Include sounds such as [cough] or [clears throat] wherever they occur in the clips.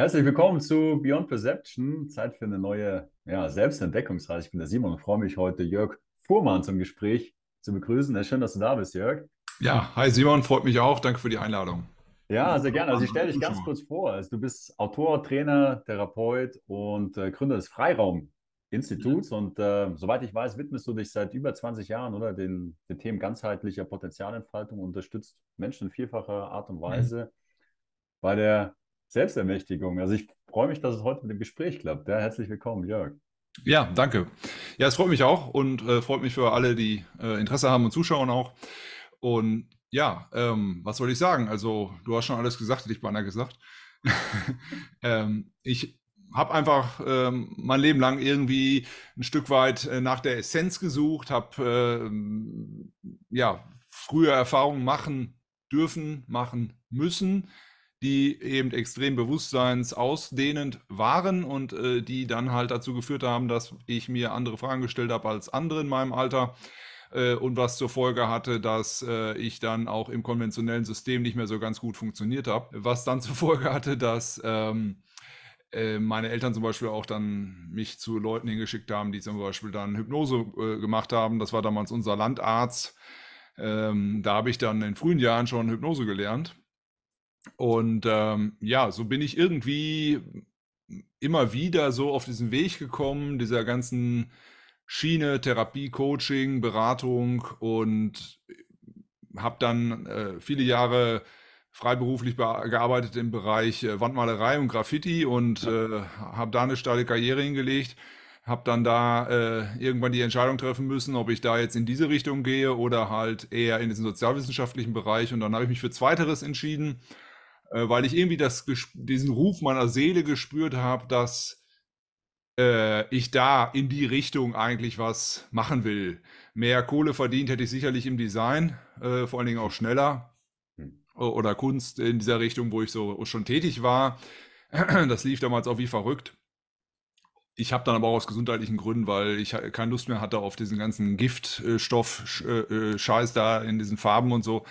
Herzlich willkommen zu Beyond Perception. Zeit für eine neue ja, Selbstentdeckungsreise. Ich bin der Simon und freue mich heute, Jörg Fuhrmann zum Gespräch zu begrüßen. Ja, schön, dass du da bist, Jörg. Ja, hi Simon, freut mich auch. Danke für die Einladung. Ja, sehr gerne. Also ich stelle dich ganz kurz vor. Also du bist Autor, Trainer, Therapeut und äh, Gründer des Freiraum-Instituts. Ja. Und äh, soweit ich weiß, widmest du dich seit über 20 Jahren oder den, den Themen ganzheitlicher Potenzialentfaltung, unterstützt Menschen in vielfacher Art und mhm. Weise bei der Selbstermächtigung. Also ich freue mich, dass es heute mit dem Gespräch klappt. Ja, herzlich willkommen, Jörg. Ja, danke. Ja, es freut mich auch und äh, freut mich für alle, die äh, Interesse haben und zuschauen auch. Und ja, ähm, was soll ich sagen? Also, du hast schon alles gesagt, hätte ich beinahe gesagt. [laughs] ähm, ich habe einfach ähm, mein Leben lang irgendwie ein Stück weit äh, nach der Essenz gesucht, habe ähm, ja, frühe Erfahrungen machen dürfen, machen müssen die eben extrem bewusstseinsausdehnend waren und äh, die dann halt dazu geführt haben, dass ich mir andere Fragen gestellt habe als andere in meinem Alter äh, und was zur Folge hatte, dass äh, ich dann auch im konventionellen System nicht mehr so ganz gut funktioniert habe, was dann [laughs] zur Folge hatte, dass ähm, äh, meine Eltern zum Beispiel auch dann mich zu Leuten hingeschickt haben, die zum Beispiel dann Hypnose äh, gemacht haben. Das war damals unser Landarzt. Ähm, da habe ich dann in frühen Jahren schon Hypnose gelernt und ähm, ja, so bin ich irgendwie immer wieder so auf diesen Weg gekommen, dieser ganzen Schiene, Therapie, Coaching, Beratung und habe dann äh, viele Jahre freiberuflich gearbeitet im Bereich äh, Wandmalerei und Graffiti und äh, habe da eine steile Karriere hingelegt. Habe dann da äh, irgendwann die Entscheidung treffen müssen, ob ich da jetzt in diese Richtung gehe oder halt eher in den sozialwissenschaftlichen Bereich. Und dann habe ich mich für Zweiteres entschieden äh, weil ich irgendwie das, diesen Ruf meiner Seele gespürt habe, dass äh, ich da in die Richtung eigentlich was machen will. Mehr Kohle verdient hätte ich sicherlich im Design, äh, vor allen Dingen auch schneller hm. oder Kunst in dieser Richtung, wo ich so schon tätig war. [clears throat] Das lief damals auch wie verrückt. Ich habe dann aber auch aus gesundheitlichen Gründen, weil ich keine Lust mehr hatte auf diesen ganzen Giftstoff-Scheiß äh, äh, da in diesen Farben und so,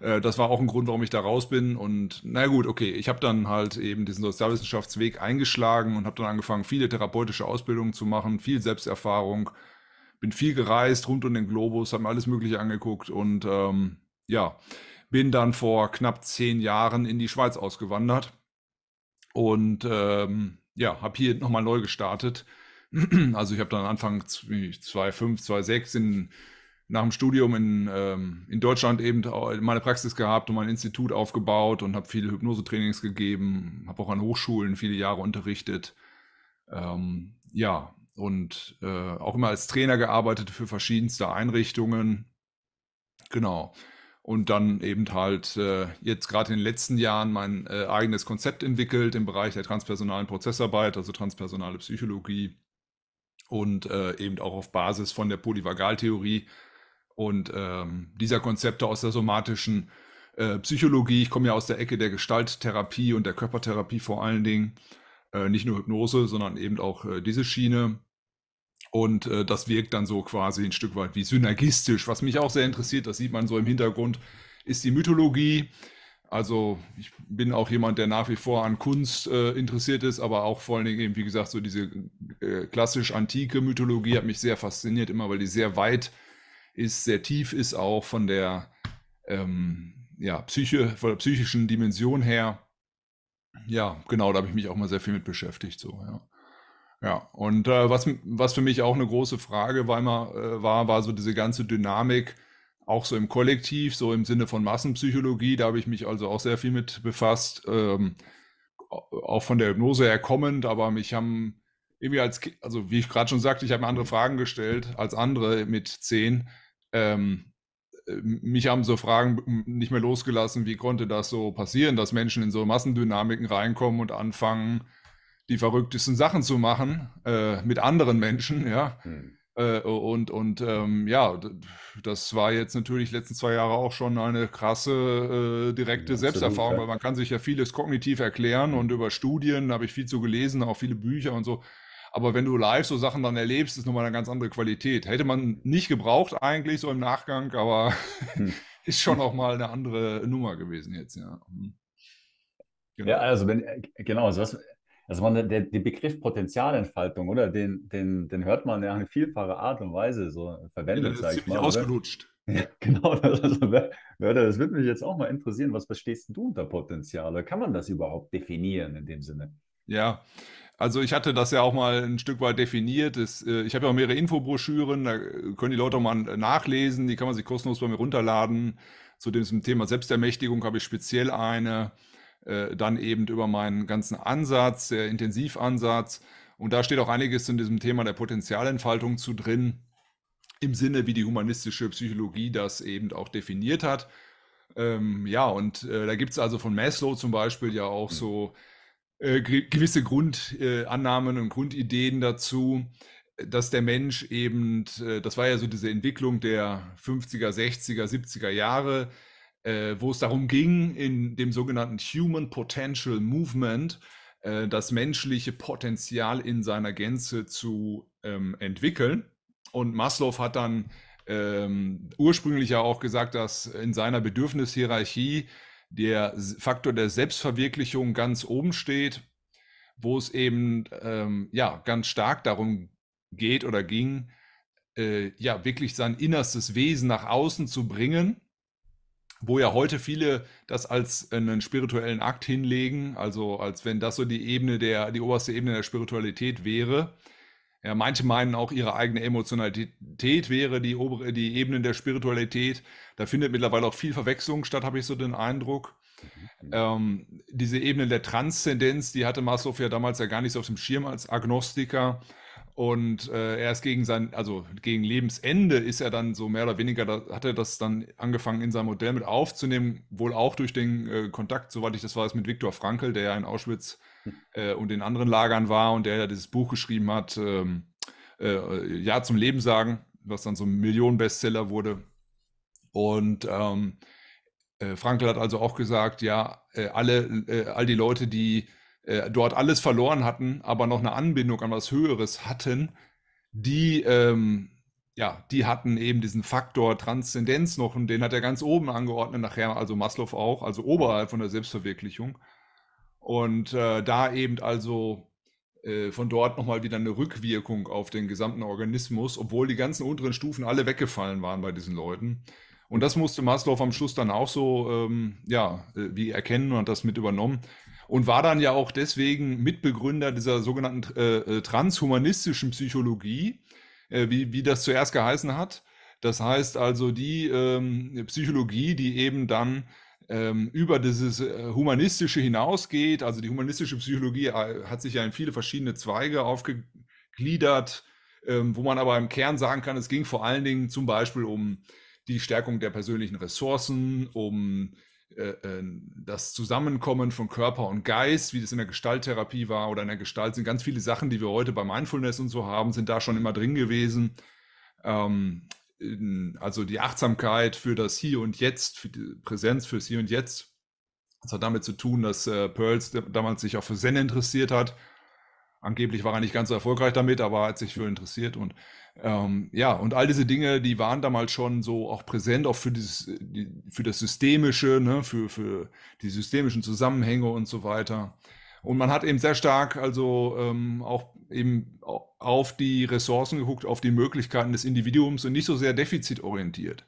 äh, das war auch ein Grund, warum ich da raus bin. Und na gut, okay, ich habe dann halt eben diesen Sozialwissenschaftsweg eingeschlagen und habe dann angefangen, viele therapeutische Ausbildungen zu machen, viel Selbsterfahrung, bin viel gereist rund um den Globus, habe mir alles Mögliche angeguckt und ähm, ja, bin dann vor knapp zehn Jahren in die Schweiz ausgewandert und ähm, ja, habe hier nochmal neu gestartet. [clears throat] Also ich habe dann Anfang 2005, 2006 in nach dem Studium in, ähm, in Deutschland eben meine Praxis gehabt und mein Institut aufgebaut und habe viele Hypnosetrainings gegeben, habe auch an Hochschulen viele Jahre unterrichtet. Ähm, ja, und äh, auch immer als Trainer gearbeitet für verschiedenste Einrichtungen. Genau. Und dann eben halt äh, jetzt gerade in den letzten Jahren mein äh, eigenes Konzept entwickelt im Bereich der transpersonalen Prozessarbeit, also transpersonale Psychologie und äh, eben auch auf Basis von der Polyvagaltheorie und ähm, dieser Konzepte aus der somatischen äh, Psychologie. Ich komme ja aus der Ecke der Gestalttherapie und der Körpertherapie vor allen Dingen. Äh, nicht nur Hypnose, sondern eben auch äh, diese Schiene. Und äh, das wirkt dann so quasi ein Stück weit wie synergistisch. Was mich auch sehr interessiert, das sieht man so im Hintergrund, ist die Mythologie. Also ich bin auch jemand, der nach wie vor an Kunst äh, interessiert ist, aber auch vor allen Dingen eben, wie gesagt, so diese äh, klassisch antike Mythologie hat mich sehr fasziniert, immer weil die sehr weit äh, ist sehr tief, ist auch von der ähm, ja, Psyche, von der psychischen Dimension her. Ja, genau, da habe ich mich auch mal sehr viel mit beschäftigt. So, ja. Ja, und äh, was, was für mich auch eine große Frage war, immer, äh, war, war so diese ganze Dynamik, auch so im Kollektiv, so im Sinne von Massenpsychologie, da habe ich mich also auch sehr viel mit befasst, ähm, auch von der Hypnose her kommend, aber mich haben irgendwie als, also wie ich gerade schon sagte, ich habe mir andere Fragen gestellt als andere mit zehn ähm, äh, mich haben so Fragen nicht mehr losgelassen, wie konnte das so passieren, dass Menschen in so Massendynamiken reinkommen und anfangen, die verrücktesten Sachen zu machen äh, mit anderen Menschen, ja. Hm. Äh, und und ähm, ja, das war jetzt natürlich letzten zwei Jahre auch schon eine krasse äh, direkte ja, Selbsterfahrung, absolut, ja. weil man kann sich ja vieles kognitiv erklären und hm. über Studien habe ich viel zu gelesen, auch viele Bücher und so. Aber wenn du live so Sachen dann erlebst, ist nochmal eine ganz andere Qualität. Hätte man nicht gebraucht eigentlich so im Nachgang, aber hm. [laughs] ist schon nochmal eine andere Nummer gewesen jetzt, ja. Mhm. Genau. Ja, also wenn, äh, genau, also was, also man, der, der Begriff Potenzialentfaltung, oder? Den, den, den hört man ja in vielfacher Art und Weise so verwendet, ja, sage ich mal. Ausgelutscht. [laughs] Ja, genau, das, also, wer, das würde mich jetzt auch mal interessieren. Was verstehst du unter Potenzial? Oder Kann man das überhaupt definieren in dem Sinne? Ja, also ich hatte das ja auch mal ein Stück weit definiert. Es, äh, ich habe ja auch mehrere Infobroschüren, da äh, können die Leute auch mal äh, nachlesen, die kann man sich kostenlos bei mir runterladen. Zu dem zum Thema Selbstermächtigung habe ich speziell eine, äh, dann eben über meinen ganzen Ansatz, der Intensivansatz. Und da steht auch einiges in diesem Thema der Potenzialentfaltung zu drin, im Sinne, wie die humanistische Psychologie das eben auch definiert hat. Ähm, ja, und äh, da gibt es also von Maslow zum Beispiel ja auch mhm. so äh, gewisse Grundannahmen äh, und Grundideen dazu, dass der Mensch eben, äh, das war ja so diese Entwicklung der 50er, 60er, 70er Jahre, wo es darum ging, in dem sogenannten Human Potential Movement, das menschliche Potenzial in seiner Gänze zu ähm, entwickeln. Und Maslow hat dann ähm, ursprünglich ja auch gesagt, dass in seiner Bedürfnishierarchie der Faktor der Selbstverwirklichung ganz oben steht, wo es eben ähm, ja ganz stark darum geht oder ging, äh, ja wirklich sein innerstes Wesen nach außen zu bringen, wo ja heute viele das als einen spirituellen Akt hinlegen, also als wenn das so die Ebene der die oberste Ebene der Spiritualität wäre ja, manche meinen auch, ihre eigene Emotionalität wäre die, obere, die Ebenen der Spiritualität. Da findet mittlerweile auch viel Verwechslung statt, habe ich so den Eindruck. Mhm. Ähm, diese Ebene der Transzendenz, die hatte Maslow ja damals ja gar nicht so auf dem Schirm als Agnostiker. Und äh, erst gegen sein, also gegen Lebensende ist er dann so mehr oder weniger, da, hat er das dann angefangen in sein Modell mit aufzunehmen, wohl auch durch den äh, Kontakt, soweit ich das weiß, mit Viktor Frankl, der ja in Auschwitz äh, und in anderen Lagern war und der ja dieses Buch geschrieben hat, ähm, äh, Ja zum Leben sagen, was dann so ein Millionenbestseller wurde. Und ähm, äh, Frankl hat also auch gesagt, ja, äh, alle, äh, all die Leute, die äh, dort alles verloren hatten, aber noch eine Anbindung an was Höheres hatten, die ähm, ja, die hatten eben diesen Faktor Transzendenz noch und den hat er ganz oben angeordnet, nachher, also Maslow auch, also oberhalb von der Selbstverwirklichung. Und äh, da eben also äh, von dort nochmal wieder eine Rückwirkung auf den gesamten Organismus, obwohl die ganzen unteren Stufen alle weggefallen waren bei diesen Leuten. Und das musste Maslow am Schluss dann auch so, ähm, ja, äh, wie erkennen und hat das mit übernommen. Und war dann ja auch deswegen Mitbegründer dieser sogenannten äh, äh, transhumanistischen Psychologie, äh, wie, wie das zuerst geheißen hat. Das heißt also die ähm, Psychologie, die eben dann ähm, über dieses äh, Humanistische hinausgeht. Also die humanistische Psychologie äh, hat sich ja in viele verschiedene Zweige aufgegliedert, ähm, wo man aber im Kern sagen kann, es ging vor allen Dingen zum Beispiel um die Stärkung der persönlichen Ressourcen, um äh, das Zusammenkommen von Körper und Geist, wie das in der Gestalttherapie war oder in der Gestalt, sind ganz viele Sachen, die wir heute bei Mindfulness und so haben, sind da schon immer drin gewesen. Ähm, in, also die Achtsamkeit für das Hier und Jetzt, für die Präsenz fürs Hier und Jetzt. Das hat damit zu tun, dass äh, Pearls damals sich auch für Zen interessiert hat. Angeblich war er nicht ganz so erfolgreich damit, aber er hat sich für interessiert. Und ähm, ja, und all diese Dinge, die waren damals schon so auch präsent, auch für, dieses, die, für das Systemische, ne, für, für die systemischen Zusammenhänge und so weiter. Und man hat eben sehr stark also ähm, auch eben auf die Ressourcen geguckt, auf die Möglichkeiten des Individuums und nicht so sehr defizitorientiert.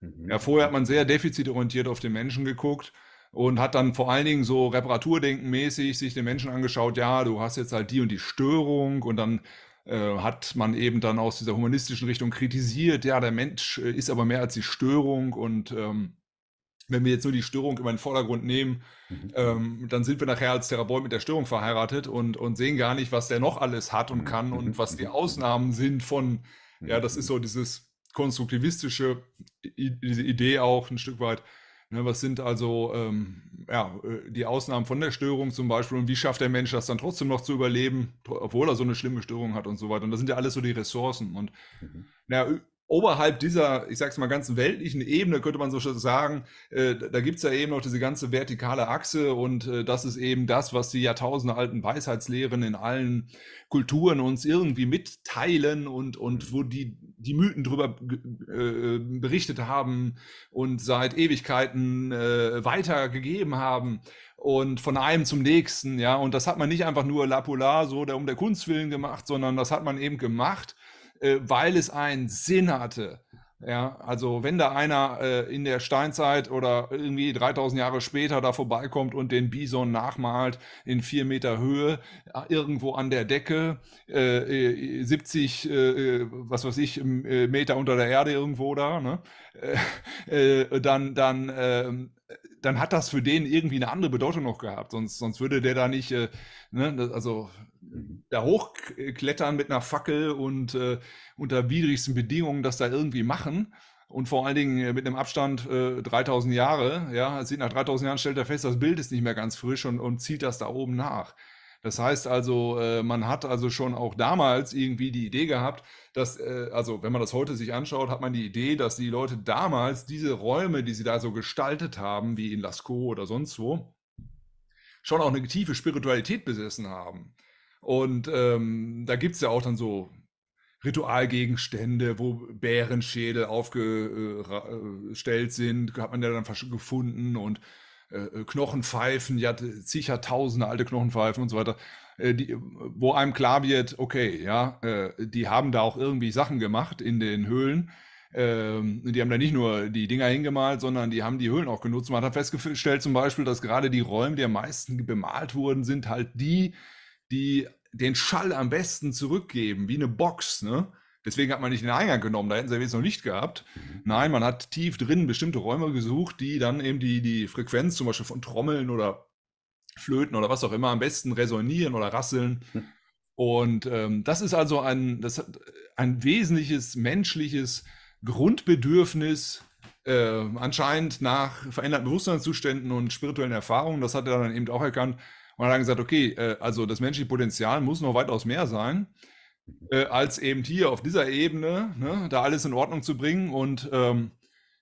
Mhm. Ja, vorher hat man sehr defizitorientiert auf den Menschen geguckt und hat dann vor allen Dingen so Reparaturdenkenmäßig sich den Menschen angeschaut, ja, du hast jetzt halt die und die Störung und dann äh, hat man eben dann aus dieser humanistischen Richtung kritisiert, ja, der Mensch äh, ist aber mehr als die Störung und ähm, wenn wir jetzt nur die Störung immer in den Vordergrund nehmen, mhm. ähm, dann sind wir nachher als Therapeut mit der Störung verheiratet und, und sehen gar nicht, was der noch alles hat und mhm. kann und mhm. was die mhm. Ausnahmen sind von, ja, das ist so dieses konstruktivistische, diese Idee auch ein Stück weit. Ne, was sind also ähm, ja, äh, die Ausnahmen von der Störung zum Beispiel und wie schafft der Mensch das dann trotzdem noch zu überleben, obwohl er so eine schlimme Störung hat und so weiter. Und das sind ja alles so die Ressourcen. Und mhm. na, oberhalb dieser, ich sag's mal, ganzen weltlichen Ebene, könnte man so sagen, äh, da gibt's ja eben noch diese ganze vertikale Achse und äh, das ist eben das, was die Jahrtausende alten Weisheitslehren in allen Kulturen uns irgendwie mitteilen und, und mhm. wo die, die Mythen drüber äh, berichtet haben und seit Ewigkeiten äh, weitergegeben haben und von einem zum nächsten, ja. Und das hat man nicht einfach nur lapular so der, um der Kunst willen gemacht, sondern das hat man eben gemacht, äh, weil es einen Sinn hatte. Ja, also wenn da einer äh, in der Steinzeit oder irgendwie 3000 Jahre später da vorbeikommt und den Bison nachmalt in vier Meter Höhe, äh, irgendwo an der Decke, äh, 70, äh, äh, äh, was weiß ich, Meter unter der Erde irgendwo da, ne? dann, dann, ähm, dann hat das für den irgendwie eine andere Bedeutung noch gehabt, sonst, sonst würde der da nicht, ne? also Mhm. da hochklettern mit einer Fackel und äh, unter widrigsten Bedingungen das da irgendwie machen. Und vor allen Dingen äh, mit einem Abstand äh, 3000 Jahre, ja, sieht nach 3000 Jahren, stellt er fest, das Bild ist nicht mehr ganz frisch und, und zieht das da oben nach. Das heißt also, äh, man hat also schon auch damals irgendwie die Idee gehabt, dass, äh, also wenn man das heute sich anschaut, hat man die Idee, dass die Leute damals diese Räume, die sie da so gestaltet haben, wie in Lascaux oder sonst wo, schon auch eine tiefe Spiritualität besessen haben. Und ähm, da gibt es ja auch dann so Ritualgegenstände, wo Bärenschädel aufgestellt äh, äh, sind, hat man ja dann gefunden und äh, äh Knochenpfeifen, ja, sicher tausende alte Knochenpfeifen und so weiter, äh, die, wo einem klar wird, okay, ja, äh, die haben da auch irgendwie Sachen gemacht in den Höhlen. Ähm, die haben da nicht nur die Dinger hingemalt, sondern die haben die Höhlen auch genutzt. Man hat festgestellt zum Beispiel, dass gerade die Räume, die am meisten bemalt wurden, sind halt die, die den Schall am besten zurückgeben, wie eine Box, ne? Deswegen hat man nicht den Eingang genommen, da hätten sie jetzt noch Licht gehabt. Mhm. Nein, man hat tief drin bestimmte Räume gesucht, die dann eben die, die Frequenz zum Beispiel von Trommeln oder Flöten oder was auch immer am besten resonieren oder rasseln. Hm. Und ähm, das ist also ein, das ein wesentliches menschliches Grundbedürfnis, äh, anscheinend nach veränderten Bewusstseinszuständen und spirituellen Erfahrungen. Das hat er dann eben auch erkannt, und hat dann gesagt, okay, äh, also das menschliche Potenzial muss noch weitaus mehr sein, äh, als eben hier auf dieser Ebene ne, da alles in Ordnung zu bringen. Und ähm,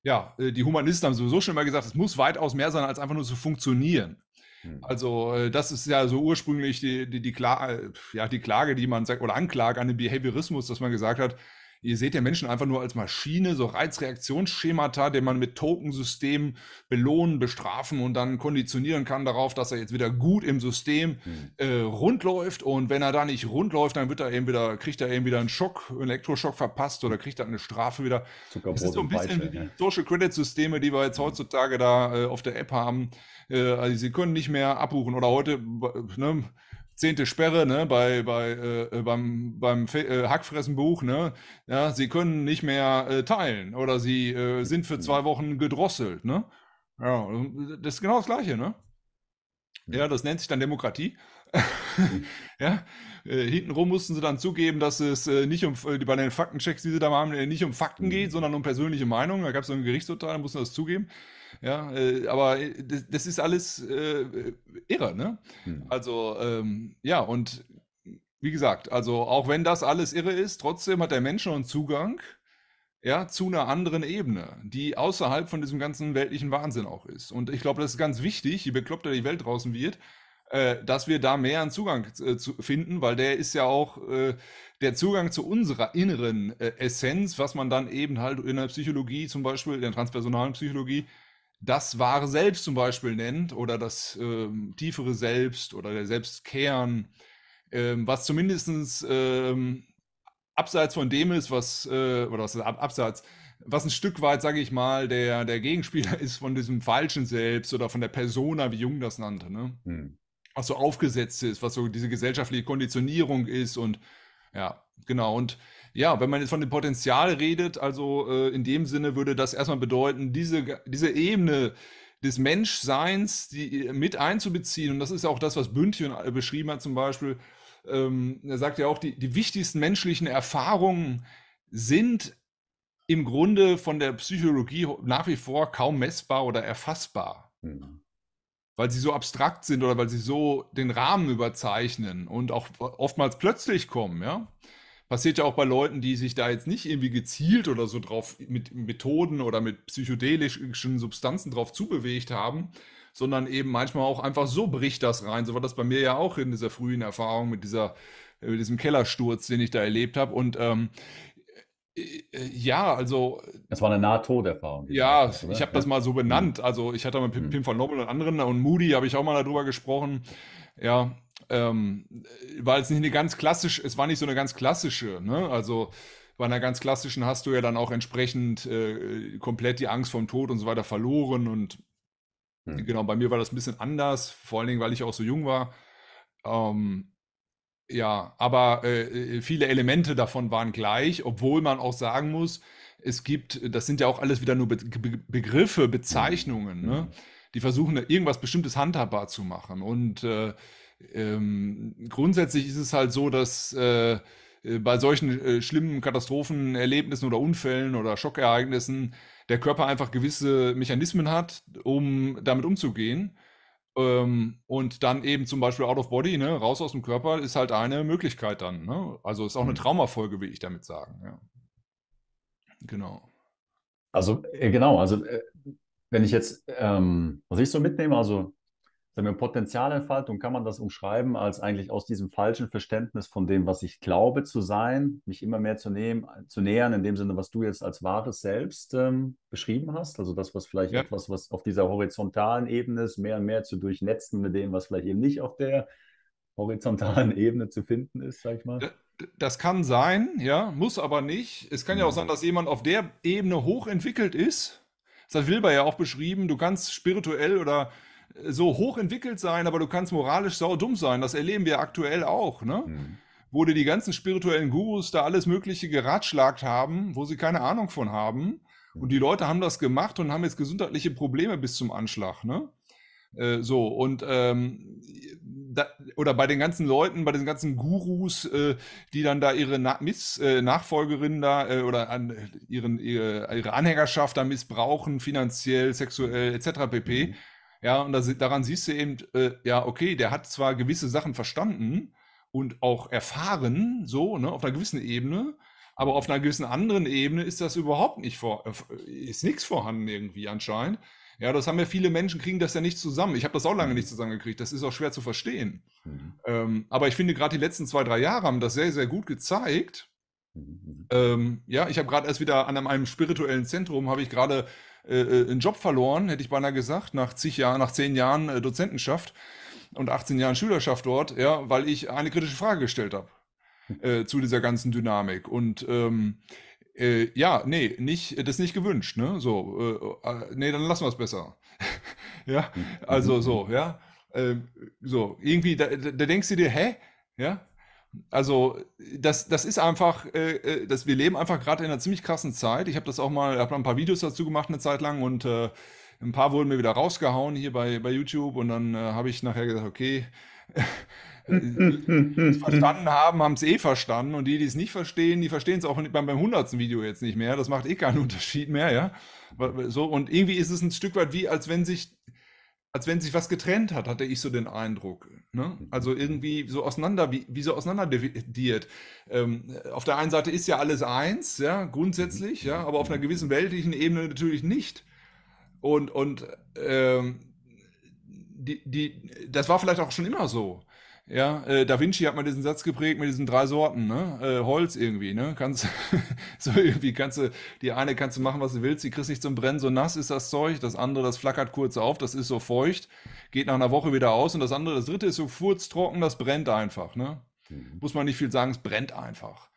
ja, äh, die Humanisten haben sowieso schon immer gesagt, es muss weitaus mehr sein, als einfach nur zu funktionieren. Hm. Also das ist ja so ursprünglich die, die, die, Klage, ja, die Klage, die man sagt, oder Anklage an den Behaviorismus, dass man gesagt hat, Ihr seht den Menschen einfach nur als Maschine, so Reizreaktionsschemata, den man mit Tokensystemen belohnen, bestrafen und dann konditionieren kann darauf, dass er jetzt wieder gut im System mhm. äh, rund läuft. Und wenn er da nicht rund läuft, dann wird er eben wieder, kriegt er eben wieder einen Schock, einen Elektroschock verpasst oder kriegt er eine Strafe wieder. das ist so ein bisschen Peitsche, wie die Social Credit Systeme, die wir jetzt hm. heutzutage da äh, auf der App haben. Äh, also sie können nicht mehr abbuchen oder heute, ne, zehnte Sperre ne, bei, bei, äh, äh, beim, beim Fe äh, Hackfressenbuch. Ne, ja, sie können nicht mehr äh, teilen oder sie äh, sind für zwei mhm. Wochen gedrosselt. Ne? Ja, also, das ist genau das Gleiche. Ne? Ja, mhm. das nennt sich dann Demokratie. Mhm. [laughs] ja, äh, hintenrum mussten sie dann zugeben, dass es nicht um, bei den Faktenchecks, die sie da haben, nicht um Fakten geht, sondern um persönliche Meinungen. Da gab es so ein Gerichtsurteil, mussten sie das zugeben. Ja, äh, aber äh, das, das, ist alles äh, irre, ne? Hm. Also, ähm, ja, und wie gesagt, also auch wenn das alles irre ist, trotzdem hat der Mensch schon einen Zugang ja, zu einer anderen Ebene, die außerhalb von diesem ganzen weltlichen Wahnsinn auch ist. Und ich glaube, das ist ganz wichtig, je bekloppter die Welt draußen wird, äh, dass wir da mehr einen Zugang äh, zu finden, weil der ist ja auch äh, der Zugang zu unserer inneren äh, Essenz, was man dann eben halt in der Psychologie zum Beispiel, in der transpersonalen Psychologie, das wahre Selbst zum Beispiel nennt oder das ähm, tiefere Selbst oder der Selbstkern, ähm, was zumindest ähm, abseits von dem ist, was, äh, oder was ist ab, abseits, was ein Stück weit, sage ich mal, der, der Gegenspieler [laughs] ist von diesem falschen Selbst oder von der Persona, wie Jung das nannte, ne? Hm. was so aufgesetzt ist, was so diese gesellschaftliche Konditionierung ist und ja, genau. Und ja, wenn man jetzt von dem Potenzial redet, also äh, in dem Sinne würde das erstmal bedeuten, diese, diese Ebene des Menschseins die, äh, mit einzubeziehen. Und das ist auch das, was Bündchen äh, beschrieben hat zum Beispiel. Ähm, er sagt ja auch, die, die wichtigsten menschlichen Erfahrungen sind im Grunde von der Psychologie nach wie vor kaum messbar oder erfassbar. Mhm. Weil sie so abstrakt sind oder weil sie so den Rahmen überzeichnen und auch oftmals plötzlich kommen, ja passiert ja auch bei Leuten, die sich da jetzt nicht irgendwie gezielt oder so drauf mit Methoden oder mit psychedelischen Substanzen drauf zubewegt haben, sondern eben manchmal auch einfach so bricht das rein. So war das bei mir ja auch in dieser frühen Erfahrung mit dieser mit diesem Kellersturz, den ich da erlebt habe und ähm, äh, äh, ja, also. Das war eine Nahtoderfahrung. Ja, das, ich habe das mal so benannt. Mhm. Also, ich hatte mit Pim, mhm. Pim van Lommel und anderen und Moody habe ich auch mal darüber gesprochen. Ja, ähm, war jetzt nicht eine ganz klassische, es war nicht so eine ganz klassische, ne? Also bei einer ganz klassischen hast du ja dann auch entsprechend äh, komplett die Angst vom Tod und so weiter verloren. Und hm. genau, bei mir war das ein bisschen anders, vor allen Dingen, weil ich auch so jung war. Ähm, ja, aber äh, äh viele Elemente davon waren gleich, obwohl man auch sagen muss, es gibt, das sind ja auch alles wieder nur Be Be Begriffe, hm. Bezeichnungen, mhm. ne? Hm. die versuchen, irgendwas Bestimmtes handhabbar zu machen. Und äh, ähm, grundsätzlich ist es halt so, dass äh, äh, bei solchen äh, schlimmen Katastrophenerlebnissen oder Unfällen oder Schockereignissen der Körper einfach gewisse Mechanismen hat, um damit umzugehen. Ähm, und dann eben zum Beispiel out of body, ne, raus aus dem Körper, ist halt eine Möglichkeit dann. Ne? Also ist auch eine mhm. Traumafolge, will ich damit sagen. Ja. Genau. Also, äh, genau, also äh, wenn ich jetzt, ähm, was ich so mitnehme, also sagen wir, Potenzialentfaltung kann man das umschreiben als eigentlich aus diesem falschen Verständnis von dem, was ich glaube zu sein, mich immer mehr zu, nehmen, zu nähern, in dem Sinne, was du jetzt als wahres Selbst ähm, beschrieben hast. Also das, was vielleicht ja. etwas, was auf dieser horizontalen Ebene ist, mehr und mehr zu durchnetzen mit dem, was vielleicht eben nicht auf der horizontalen [laughs] Ebene zu finden ist, sag ich mal. Ja. Das kann sein, ja, muss aber nicht. Es kann ja auch sein, hm. dass jemand auf der Ebene hochentwickelt ist. Das hat Wilber ja auch beschrieben. Du kannst spirituell oder so hoch entwickelt sein, aber du kannst moralisch saudumm sein. Das erleben wir aktuell auch, ne? Mhm. Wo dir die ganzen spirituellen Gurus da alles Mögliche geratschlagt haben, wo sie keine Ahnung von haben. Hm. Und die Leute haben das gemacht und haben jetzt gesundheitliche Probleme bis zum Anschlag, ne? Äh, so, und ähm, da, oder bei den ganzen Leuten, bei den ganzen Gurus, äh, die dann da ihre Na Miss, äh, Nachfolgerinnen da äh, oder an, ihren, ihre, ihre Anhängerschaft da missbrauchen, finanziell, sexuell etc. pp. Mhm ja, und das, daran siehst du eben, äh, ja, okay, der hat zwar gewisse Sachen verstanden und auch erfahren, so, ne, auf einer gewissen Ebene, aber auf einer gewissen anderen Ebene ist das überhaupt nicht vor, äh, ist nichts vorhanden irgendwie anscheinend. Ja, das haben ja viele Menschen, kriegen das ja nicht zusammen. Ich habe das auch lange mhm. nicht zusammengekriegt. Das ist auch schwer zu verstehen. Mhm. Ähm, aber ich finde, gerade die letzten zwei, drei Jahre haben das sehr, sehr gut gezeigt. Mhm. mhm. Ähm, ja, ich habe gerade erst wieder an einem spirituellen Zentrum, habe ich gerade äh, äh, einen Job verloren, hätte ich beinahe gesagt, nach zig Jahren, nach zehn Jahren äh, Dozentenschaft und 18 Jahren Schülerschaft dort, ja, weil ich eine kritische Frage gestellt habe äh, zu dieser ganzen Dynamik. Und ähm, äh, ja, nee, nicht, das ist nicht gewünscht, ne? So, äh, äh nee, dann lassen wir es besser. [laughs] ja, mhm. also mhm. so, ja. Äh, so, irgendwie, da, da denkst du dir, hä? Ja, also das, das ist einfach, äh, äh, das, wir leben einfach gerade in einer ziemlich krassen Zeit. Ich habe das auch mal, habe ein paar Videos dazu gemacht eine Zeit lang und äh, ein paar wurden mir wieder rausgehauen hier bei, bei YouTube und dann äh, habe ich nachher gesagt, okay, äh, verstanden haben, haben es eh verstanden und die, die es nicht verstehen, die verstehen es auch beim, beim 100. Video jetzt nicht mehr. Das macht eh keinen [laughs] Unterschied mehr, ja. So, und irgendwie ist es ein Stück weit wie, als wenn sich als wenn sich was getrennt hat, hatte ich so den Eindruck. Ne? Mhm. Also irgendwie so auseinander, wie, wie so auseinanderdividiert. Ähm, auf der einen Seite ist ja alles eins, ja, grundsätzlich, mhm. ja, aber auf einer mhm. gewissen weltlichen Ebene natürlich nicht. Und, und ähm, die, die, das war vielleicht auch schon immer so. Ja, äh, Da Vinci hat mal diesen Satz geprägt mit diesen drei Sorten, ne? Äh, Holz irgendwie, ne? Kannst [laughs] so irgendwie kannst du die eine kannst du machen, was du willst, die kriegst nicht zum Brennen, so nass ist das Zeug, das andere, das flackert kurz auf, das ist so feucht, geht nach einer Woche wieder aus und das andere, das dritte ist so furztrocken, das brennt einfach, ne? Mhm. Muss man nicht viel sagen, es brennt einfach.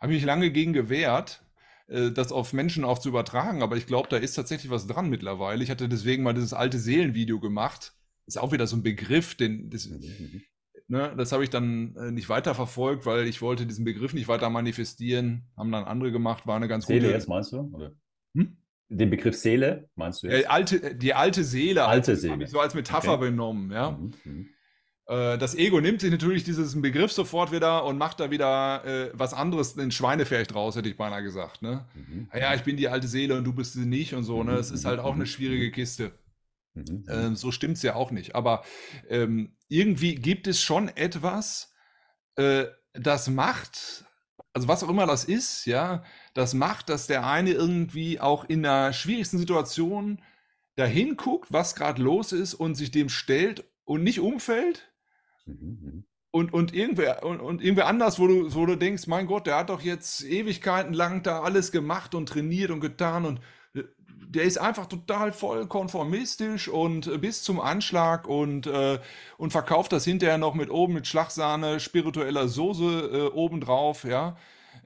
Habe mich lange gegen gewehrt, äh, das auf Menschen auch zu übertragen, aber ich glaube, da ist tatsächlich was dran mittlerweile. Ich hatte deswegen mal dieses alte Seelenvideo gemacht. Ist auch wieder so ein Begriff, den das, mhm, mhm. Ne? Das habe ich dann äh, nicht weiter verfolgt, weil ich wollte diesen Begriff nicht weiter manifestieren. Haben dann andere gemacht, war eine ganz Seele gute. Seele jetzt meinst du? Oder? Hm? Den Begriff Seele meinst du äh, jetzt? Äh, alte, die alte Seele. Halt. Alte als, Seele. ich so als Metapher okay. benommen, ja. Mhm, mhm. Äh, das Ego nimmt sich natürlich diesen Begriff sofort wieder und macht da wieder was anderes, ein Schweinefeld draus, hätte ich beinahe gesagt. Ne? Mhm. Ah ja, mhm. ich bin die alte Seele und du bist sie nicht und so. Ne? Das mhm, ist mhm, halt auch eine schwierige Kiste. Mhm. Ähm, so stimmt es ja auch nicht. Aber ähm, irgendwie gibt es schon etwas, äh, das macht, also was auch immer das ist, ja, das macht, dass der eine irgendwie auch in der schwierigsten Situation dahin guckt, was gerade los ist und sich dem stellt und nicht umfällt. Mhm, mhm. Und, und, irgendwer, und, und irgendwer anders, wo du, wo du denkst, mein Gott, der hat doch jetzt Ewigkeiten lang da alles gemacht und trainiert und getan und der ist einfach total voll konformistisch und äh, bis zum Anschlag und, äh, und verkauft das hinterher noch mit oben mit Schlagsahne, spiritueller Soße äh, obendrauf, ja.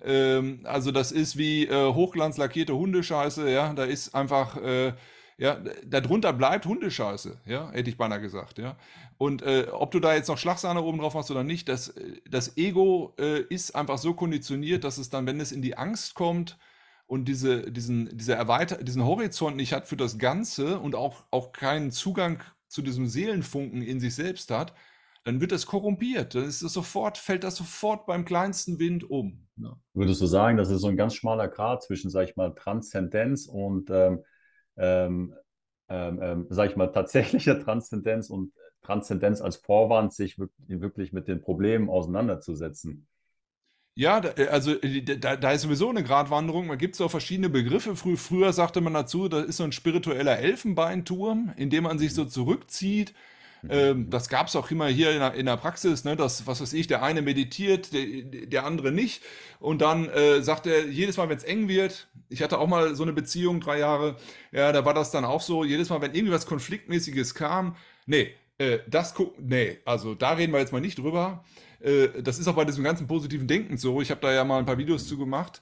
Ähm, also das ist wie äh, hochglanzlackierte Hundescheiße, ja. Da ist einfach, äh, ja, darunter bleibt Hundescheiße, ja, hätte ich beinahe gesagt, ja. Und äh, ob du da jetzt noch Schlagsahne oben drauf hast oder nicht, das, äh, das Ego äh, ist einfach so konditioniert, dass es dann, wenn es in die Angst kommt, und diese, diesen, diese Erweiter diesen Horizont nicht hat für das Ganze und auch, auch keinen Zugang zu diesem Seelenfunken in sich selbst hat, dann wird das korrumpiert. Dann ist das sofort, fällt das sofort beim kleinsten Wind um. Ja. Ne? Würdest du sagen, das ist so ein ganz schmaler Grad zwischen, sag ich mal, Transzendenz und, ähm, ähm, ähm, ähm, sag ich mal, tatsächlicher Transzendenz und Transzendenz als Vorwand, sich wirklich mit den Problemen auseinanderzusetzen? Ja, äh, also äh, da, da, ist sowieso eine Gratwanderung. Da gibt es auch verschiedene Begriffe. Frü früher sagte man dazu, das ist so ein spiritueller Elfenbeinturm, in dem man sich so mhm. zurückzieht. Mhm. Ähm, mhm. das gab es auch immer hier in der, in der Praxis, ne? Das, was weiß ich, der eine meditiert, der, der andere nicht. Und dann äh, sagt er, jedes Mal, wenn es eng wird, ich hatte auch mal so eine Beziehung, drei Jahre, ja, da war das dann auch so, jedes Mal, wenn irgendwie was Konfliktmäßiges kam, nee, äh, das gucken, nee, also da reden wir jetzt mal nicht drüber. Äh, das ist auch bei diesem ganzen positiven Denken so. Ich habe da ja mal ein paar Videos zu gemacht.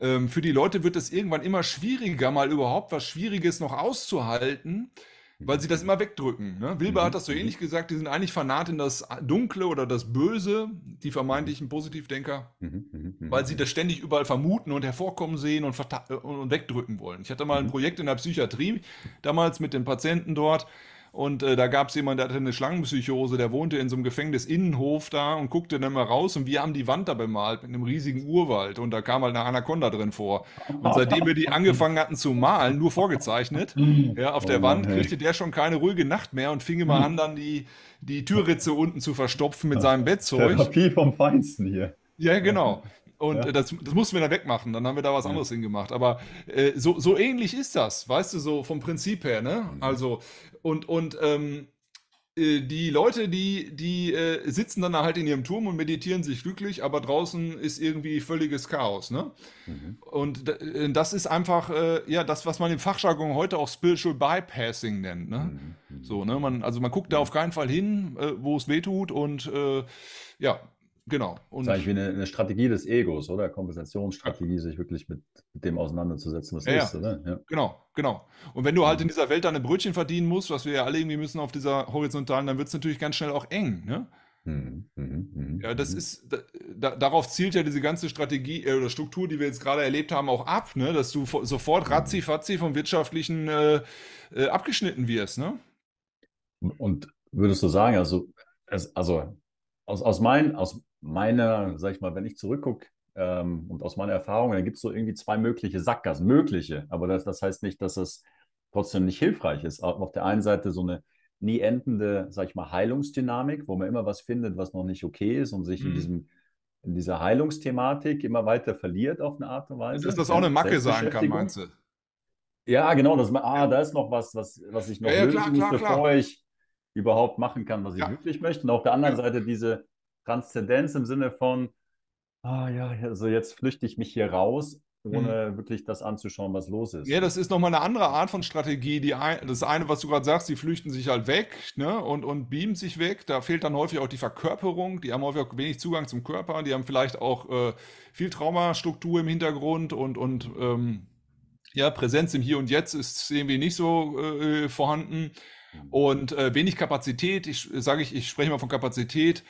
Ähm, für die Leute wird es irgendwann immer schwieriger, mal überhaupt was Schwieriges noch auszuhalten, weil sie das immer wegdrücken. Ne? Wilber mhm. hat das so mhm. ähnlich gesagt, die sind eigentlich fanat in das Dunkle oder das Böse, die vermeintlichen mhm. Positivdenker, mhm. mhm. weil sie das ständig überall vermuten und hervorkommen sehen und, und, wegdrücken wollen. Ich hatte mal ein Projekt in der Psychiatrie, damals mit den Patienten dort, und äh, da gab es jemanden, der hatte eine Schlangenpsychose, der wohnte in so einem Gefängnisinnenhof da und guckte dann mal raus und wir haben die Wand da bemalt mit einem riesigen Urwald und da kam halt eine Anaconda drin vor. Und seitdem wir die angefangen hatten zu malen, nur vorgezeichnet, mhm. ja, auf der oh Mann, Wand, kriegte der schon keine ruhige Nacht mehr und fing immer mhm. an, dann die, die Türritze unten zu verstopfen mit seinem Bettzeug. Therapie vom Feinsten hier. Ja, genau. Und ja. Äh, das, das mussten wir dann wegmachen, dann haben wir da was ja. anderes hingemacht. Aber äh, so, so ähnlich ist das, weißt du, so vom Prinzip her, ne? Mhm. Also, und, und ähm, äh, die Leute, die, die äh, sitzen dann halt in ihrem Turm und meditieren sich glücklich, aber draußen ist irgendwie völliges Chaos, ne? Mhm. Und äh, das ist einfach, ja, das, was man im Fachjargon heute auch Spiritual Bypassing nennt, ne? Mhm. mhm. So, ne? Man, also man guckt da auf keinen Fall hin, wo es wehtut und ja, Genau. Und das ist eigentlich wie eine, eine, Strategie des Egos, oder? Kompensationsstrategie, sich wirklich mit, mit dem auseinanderzusetzen, was ja, ist, oder? Ja. Genau, genau. Und wenn du halt mhm. in dieser Welt deine Brötchen verdienen musst, was wir ja alle irgendwie müssen auf dieser horizontalen, dann wird es natürlich ganz schnell auch eng, ne? Mhm, mhm, ja, das mh. ist, da, darauf zielt ja diese ganze Strategie äh, oder Struktur, die wir jetzt gerade erlebt haben, auch ab, ne? dass du sofort ratzi-fatzi vom Wirtschaftlichen äh, äh, abgeschnitten wirst. Ne? Und würdest du sagen, also, es, also aus, aus, mein, aus, meiner, sag ich mal, wenn ich zurückgucke ähm, und aus meiner Erfahrung, dann gibt es so irgendwie zwei mögliche Sackgassen, mögliche, aber das, das heißt nicht, dass es trotzdem nicht hilfreich ist. auf der einen Seite so eine nie endende, sag ich mal, Heilungsdynamik, wo man immer was findet, was noch nicht okay ist und sich mhm. in diesem in dieser Heilungsthematik immer weiter verliert auf eine Art und Weise. Dass das auch eine Macke sein kann, meinst du? Ja, genau, dass ah, da ist noch was, was, was ich noch ja, ja, lösen klar, muss, klar, bevor klar. ich überhaupt machen kann, was ich ja. wirklich möchte. Und auf der anderen Seite diese, Transzendenz im Sinne von, ah ja, also jetzt flüchte ich mich hier raus, ohne mhm. wirklich das anzuschauen, was los ist. Ja, ne? das ist nochmal eine andere Art von Strategie. Die ein, das eine, was du gerade sagst, die flüchten sich halt weg ne, und, und beamen sich weg. Da fehlt dann häufig auch die Verkörperung. Die haben häufig auch wenig Zugang zum Körper. Die haben vielleicht auch äh, viel Traumastruktur im Hintergrund und, und ähm, ja, Präsenz im Hier und Jetzt ist irgendwie nicht so äh, vorhanden. Mhm. Und äh, wenig Kapazität, ich sage ich, ich spreche mal von Kapazität,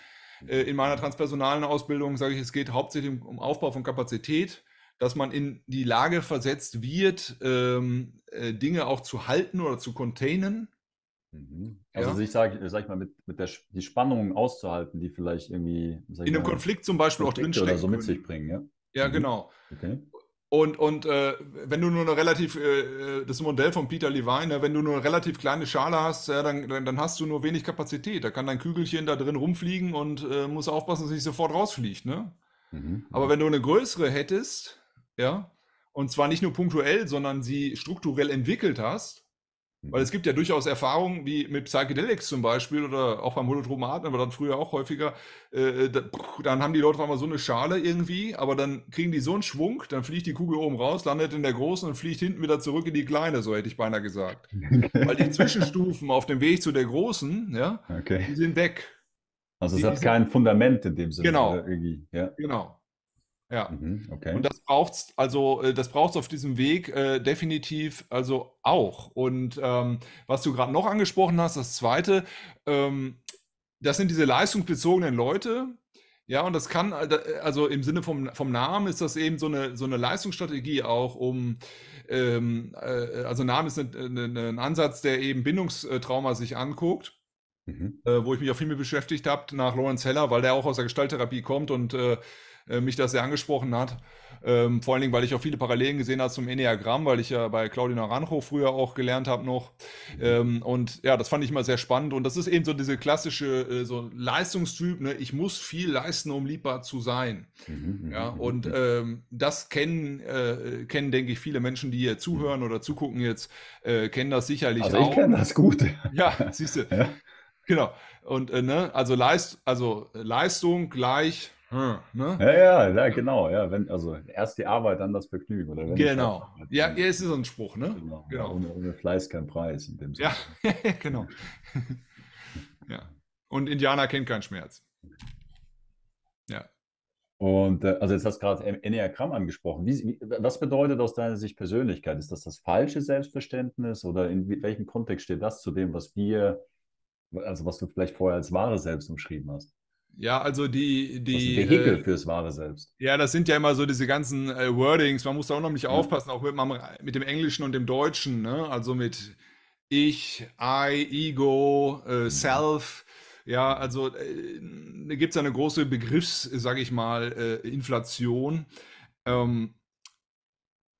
äh, in meiner transpersonalen Ausbildung sage ich, es geht hauptsächlich um Aufbau von Kapazität, dass man in die Lage versetzt wird, ähm, äh, Dinge auch zu halten oder zu containen. Mhm. Also ja. sich, sag, sag ich mal, mit, mit der die Spannung auszuhalten, die vielleicht irgendwie in einem mal, Konflikt zum Beispiel Konflikte auch drinstecken. Oder so mit sich bringen, ja. Ja, mhm. genau. Okay. Und, und äh, wenn du nur eine relativ, äh, äh, das Modell von Peter Levine, ne, wenn du nur eine relativ kleine Schale hast, ja, dann, dann, dann, hast du nur wenig Kapazität. Da kann dein Kügelchen da drin rumfliegen und äh, musst aufpassen, dass es nicht sofort rausfliegt. Ne? Mhm. Aber wenn du eine größere hättest, ja, und zwar nicht nur punktuell, sondern sie strukturell entwickelt hast, weil mhm. es gibt ja durchaus Erfahrungen, wie mit Psychedelics zum Beispiel oder auch beim Holotromat, aber dann früher auch häufiger, äh, da, dann haben die Leute auf einmal so eine Schale irgendwie, aber dann kriegen die so einen Schwung, dann fliegt die Kugel oben raus, landet in der großen und fliegt hinten wieder zurück in die kleine, so hätte ich beinahe gesagt. [laughs] Weil die Zwischenstufen auf dem Weg zu der großen, ja, okay. die sind weg. Also es die, hat kein Fundament in dem Sinne. Genau. Ja. Genau. Ja. Mhm, okay. Und das braucht's, also äh, das braucht's auf diesem Weg äh, definitiv also auch. Und ähm, was du gerade noch angesprochen hast, das zweite, ähm, das sind diese leistungsbezogenen Leute. Ja, und das kann, äh, äh, also im Sinne vom, vom Namen ist das eben so eine, so eine Leistungsstrategie auch, um, ähm, äh, also Namen ist ein, ein, ein Ansatz, der eben Bindungstrauma sich anguckt. Mhm. Äh, wo ich mich auch viel mit beschäftigt habe, nach Lawrence Heller, weil der auch aus der Gestalttherapie kommt und äh, äh, mich das sehr angesprochen hat. Ähm, vor allen Dingen, weil ich auch viele Parallelen gesehen habe zum Enneagramm, weil ich ja bei Claudina Rancho früher auch gelernt habe noch. Ähm, und ja, das fand ich mal sehr spannend. Und das ist eben so diese klassische äh, so Leistungstyp, ne? ich muss viel leisten, um liebbar zu sein. Mhm, mhm ja, mhm, und mhm. ähm, das kennen, äh, kennen, denke ich, viele Menschen, die hier zuhören oder zugucken jetzt, äh, kennen das sicherlich also auch. Ich kenne das gut. [laughs] Ja, siehst du. Ja. Genau. Und äh, ne, also, Leist, also Leistung gleich hm, ne? Ja, ja, ja, genau. Ja, wenn, also erst die Arbeit, dann das Vergnügen. Oder genau. Arbeit, halt ja, ja, ist so ein Spruch, ne? Genau. genau. Ohne, ohne, Fleiß kein Preis in dem Sinne. [laughs] Ja, genau. ja. Und Indianer kennt keinen Schmerz. Ja. Und äh, also jetzt hast du gerade e-, Enneagramm angesprochen. Wie, was bedeutet aus deiner Sicht Persönlichkeit? Ist das das falsche Selbstverständnis oder in welchem Kontext steht das zu dem, was wir, also was du vielleicht vorher als wahre Selbst umschrieben hast? Ja, also die. die das Vehikel äh, fürs wahre Selbst. Ja, das sind ja immer so diese ganzen äh, Wordings. Man muss da auch noch nicht ja. aufpassen, auch mit, mit, dem Englischen und dem Deutschen. Ne? Also mit Ich, I, Ego, äh, mhm. Self. Ja, also äh, da gibt es eine große Begriffs-, äh, sage ich mal, äh, Inflation. Ähm,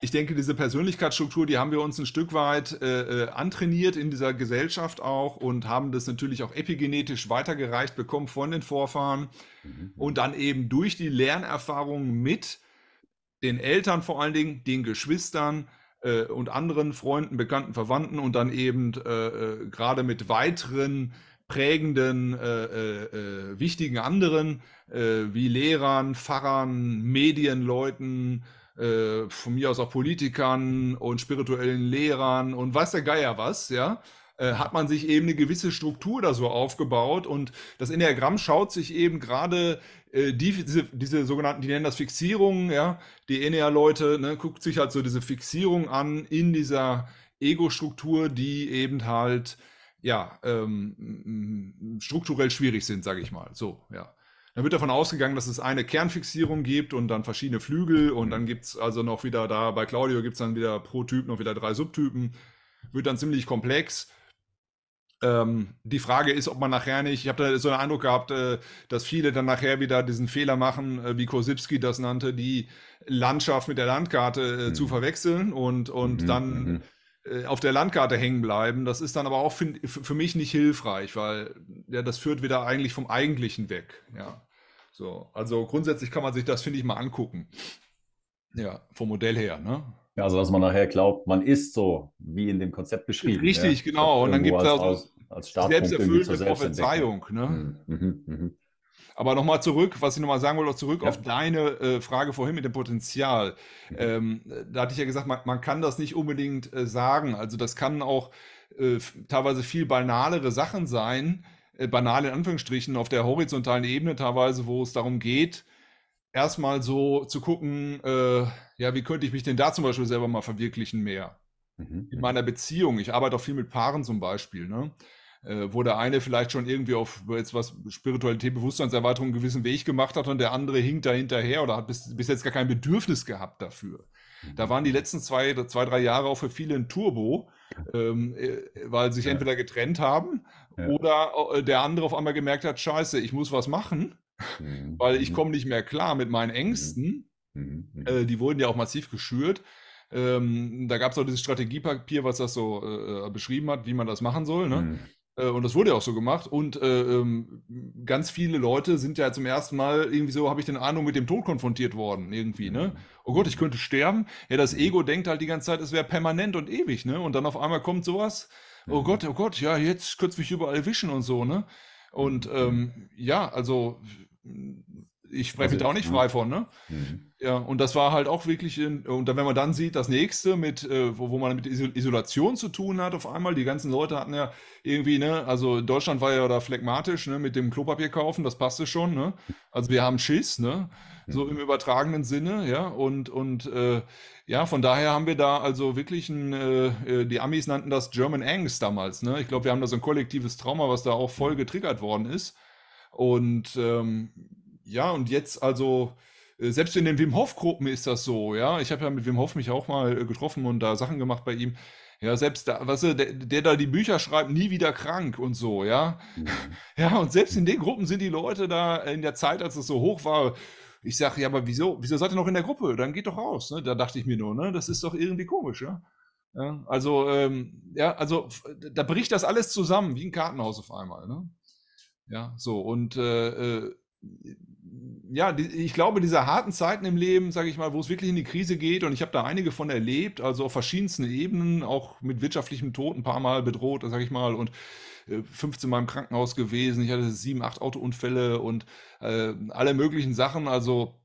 ich denke, diese Persönlichkeitsstruktur, die haben wir uns ein Stück weit äh, äh, antrainiert in dieser Gesellschaft auch und haben das natürlich auch epigenetisch weitergereicht bekommen von den Vorfahren mhm. und dann eben durch die Lernerfahrung mit den Eltern vor allen Dingen, den Geschwistern äh, und anderen Freunden, Bekannten, Verwandten und dann eben äh, äh gerade mit weiteren prägenden, äh, wichtigen anderen wie Lehrern, Pfarrern, Medienleuten, äh, von mir aus auch Politikern und spirituellen Lehrern und weiß der Geier was, ja, äh, hat man sich eben eine gewisse Struktur da so aufgebaut und das Enneagramm schaut sich eben gerade äh, die, diese, diese sogenannten, die nennen das Fixierungen, ja, die Enea-Leute, ne, guckt sich halt so diese Fixierung an in dieser Ego-Struktur, die eben halt, ja, ähm, strukturell schwierig sind, sage ich mal, so, ja. Dann wird davon ausgegangen, dass es eine Kernfixierung gibt und dann verschiedene Flügel und dann gibt es also noch wieder da, bei Claudio gibt es dann wieder pro Typ noch wieder drei Subtypen. Wird dann ziemlich komplex. Ähm, die Frage ist, ob man nachher nicht, ich habe da so einen Eindruck gehabt, äh, dass viele dann nachher wieder diesen Fehler machen, äh, wie Kosipski das nannte, die Landschaft mit der Landkarte äh, mhm. zu verwechseln und, und mhm, dann mhm. Äh, auf der Landkarte hängen bleiben. Das ist dann aber auch für, für mich nicht hilfreich, weil ja, das führt wieder eigentlich vom Eigentlichen weg. Ja. So, also grundsätzlich kann man sich das, finde ich, mal angucken. Ja, vom Modell her, ne? Ja, also dass man nachher glaubt, man ist so, wie in dem Konzept beschrieben. Richtig, ja. genau. Und dann gibt es auch so als selbsterfüllende Prophezeiung. Ne? Mhm, mh, mh. Aber nochmal zurück, was ich nochmal sagen wollte, zurück ja. auf deine äh, Frage vorhin mit dem Potenzial. Mhm. Ähm, da hatte ich ja gesagt, man, man kann das nicht unbedingt äh, sagen. Also das kann auch äh, teilweise viel banalere Sachen sein, äh, banal in Anführungsstrichen auf der horizontalen Ebene teilweise, wo es darum geht, erstmal so zu gucken, äh, ja, wie könnte ich mich denn da zum Beispiel selber mal verwirklichen mehr? Mhm. In mhm. meiner Beziehung. Ich arbeite auch viel mit Paaren zum Beispiel, ne? Äh, wo der eine vielleicht schon irgendwie auf jetzt was Spiritualität, Bewusstseinserweiterung einen gewissen Weg gemacht hat und der andere hinkt da hinterher oder hat bis, bis jetzt gar kein Bedürfnis gehabt dafür. Mhm. Da waren die letzten zwei, zwei, drei Jahre auch für viele ein Turbo, ähm, äh, weil sich ja. entweder getrennt haben ja. oder äh, der andere auf einmal gemerkt hat, scheiße, ich muss was machen, mhm. weil ich mhm. komme nicht mehr klar mit meinen mhm. Ängsten. Mhm. mhm. Äh, die wurden ja auch massiv geschürt. Ähm, da gab es auch dieses Strategiepapier, was das so äh, äh, beschrieben hat, wie man das machen soll. Ne? Mhm. und das wurde ja auch so gemacht. Und ähm, ganz viele Leute sind ja zum ersten Mal irgendwie so, habe ich den Ahnung, mit dem Tod konfrontiert worden, irgendwie. Ne? oh Gott, ich könnte sterben. Ja, das Ego denkt halt die ganze Zeit, es wäre permanent und ewig, ne? Und dann auf einmal kommt sowas, oh mhm. Gott, oh Gott, ja, jetzt könnte mich überall wischen und so, ne? Und ähm, ja, also ich spreche also, da auch nicht frei von, ne? Mhm. Ja, und das war halt auch wirklich, in, und dann, wenn man dann sieht, das nächste mit, äh, wo, wo man mit Isolation zu tun hat auf einmal, die ganzen Leute hatten ja irgendwie, ne, also Deutschland war ja da phlegmatisch, ne, mit dem Klopapier kaufen, das passte schon, ne? Also wir haben Schiss, ne? so mhm. im übertragenen Sinne, ja, und, und äh, ja, von daher haben wir da also wirklich ein, äh, äh die Amis nannten das German Angst damals, ne? Ich glaube, wir haben da so ein kollektives Trauma, was da auch voll mhm. getriggert worden ist. Und ähm, ja, und jetzt also äh, selbst in den Wim Hof Gruppen ist das so, ja. Ich habe ja mit Wim Hof mich auch mal äh, getroffen und da Sachen gemacht bei ihm. Ja, selbst da, weißt du, der, der da die Bücher schreibt, nie wieder krank und so, ja. Mhm. [laughs] Ja, und selbst in den Gruppen sind die Leute da in der Zeit, als es so hoch war, ich sage, ja, aber wieso? Wieso seid ihr noch in der Gruppe? Dann geht doch raus. Ne? Da dachte ich mir nur, ne? das ist doch irgendwie komisch. Ne? Ja, also, ähm, ja, also da bricht das alles zusammen, wie ein Kartenhaus auf einmal. Ne? Ja, so und äh, äh, ja, ich glaube, diese harten Zeiten im Leben, sage ich mal, wo es wirklich in die Krise geht, und ich habe da einige von erlebt, also auf verschiedensten Ebenen, auch mit wirtschaftlichem Tod ein paar Mal bedroht, sage ich mal, und 15 äh, Mal im Krankenhaus gewesen, ich hatte sieben, acht Autounfälle und äh, alle möglichen Sachen, also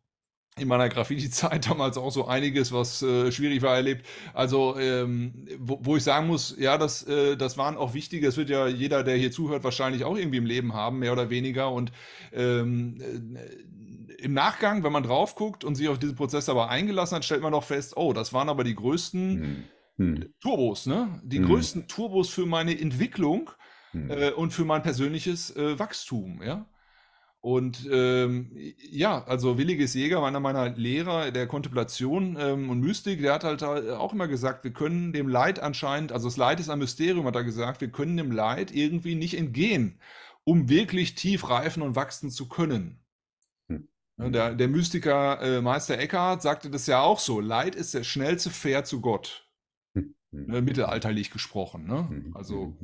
in meiner Graffiti-Zeit [laughs] damals auch so einiges, was äh, schwierig war, erlebt. Also, ähm, wo, wo ich sagen muss, ja, das, äh, das waren auch wichtige, das wird ja jeder, der hier zuhört, wahrscheinlich auch irgendwie im Leben haben, mehr oder weniger. Und ähm, äh, im Nachgang, wenn man drauf guckt und sich auf diesen Prozess aber eingelassen hat, stellt man doch fest, oh, das waren aber die größten hm. hm. Turbos, ne? Die hm. größten Turbos für meine Entwicklung hm. äh, und für mein persönliches äh, Wachstum, ja. Und ähm, ja, also Williges Jäger, einer meiner Lehrer der Kontemplation ähm, und Mystik, der hat halt äh, auch immer gesagt, wir können dem Leid anscheinend, also das Leid ist ein Mysterium, hat er gesagt, wir können dem Leid irgendwie nicht entgehen, um wirklich tief reifen und wachsen zu können. Hm. Der, der, Mystiker äh, Meister Eckhart sagte das ja auch so, Leid ist der schnellste Pferd zu Gott. Hm. Ne, mittelalterlich gesprochen, ne? Hm. Also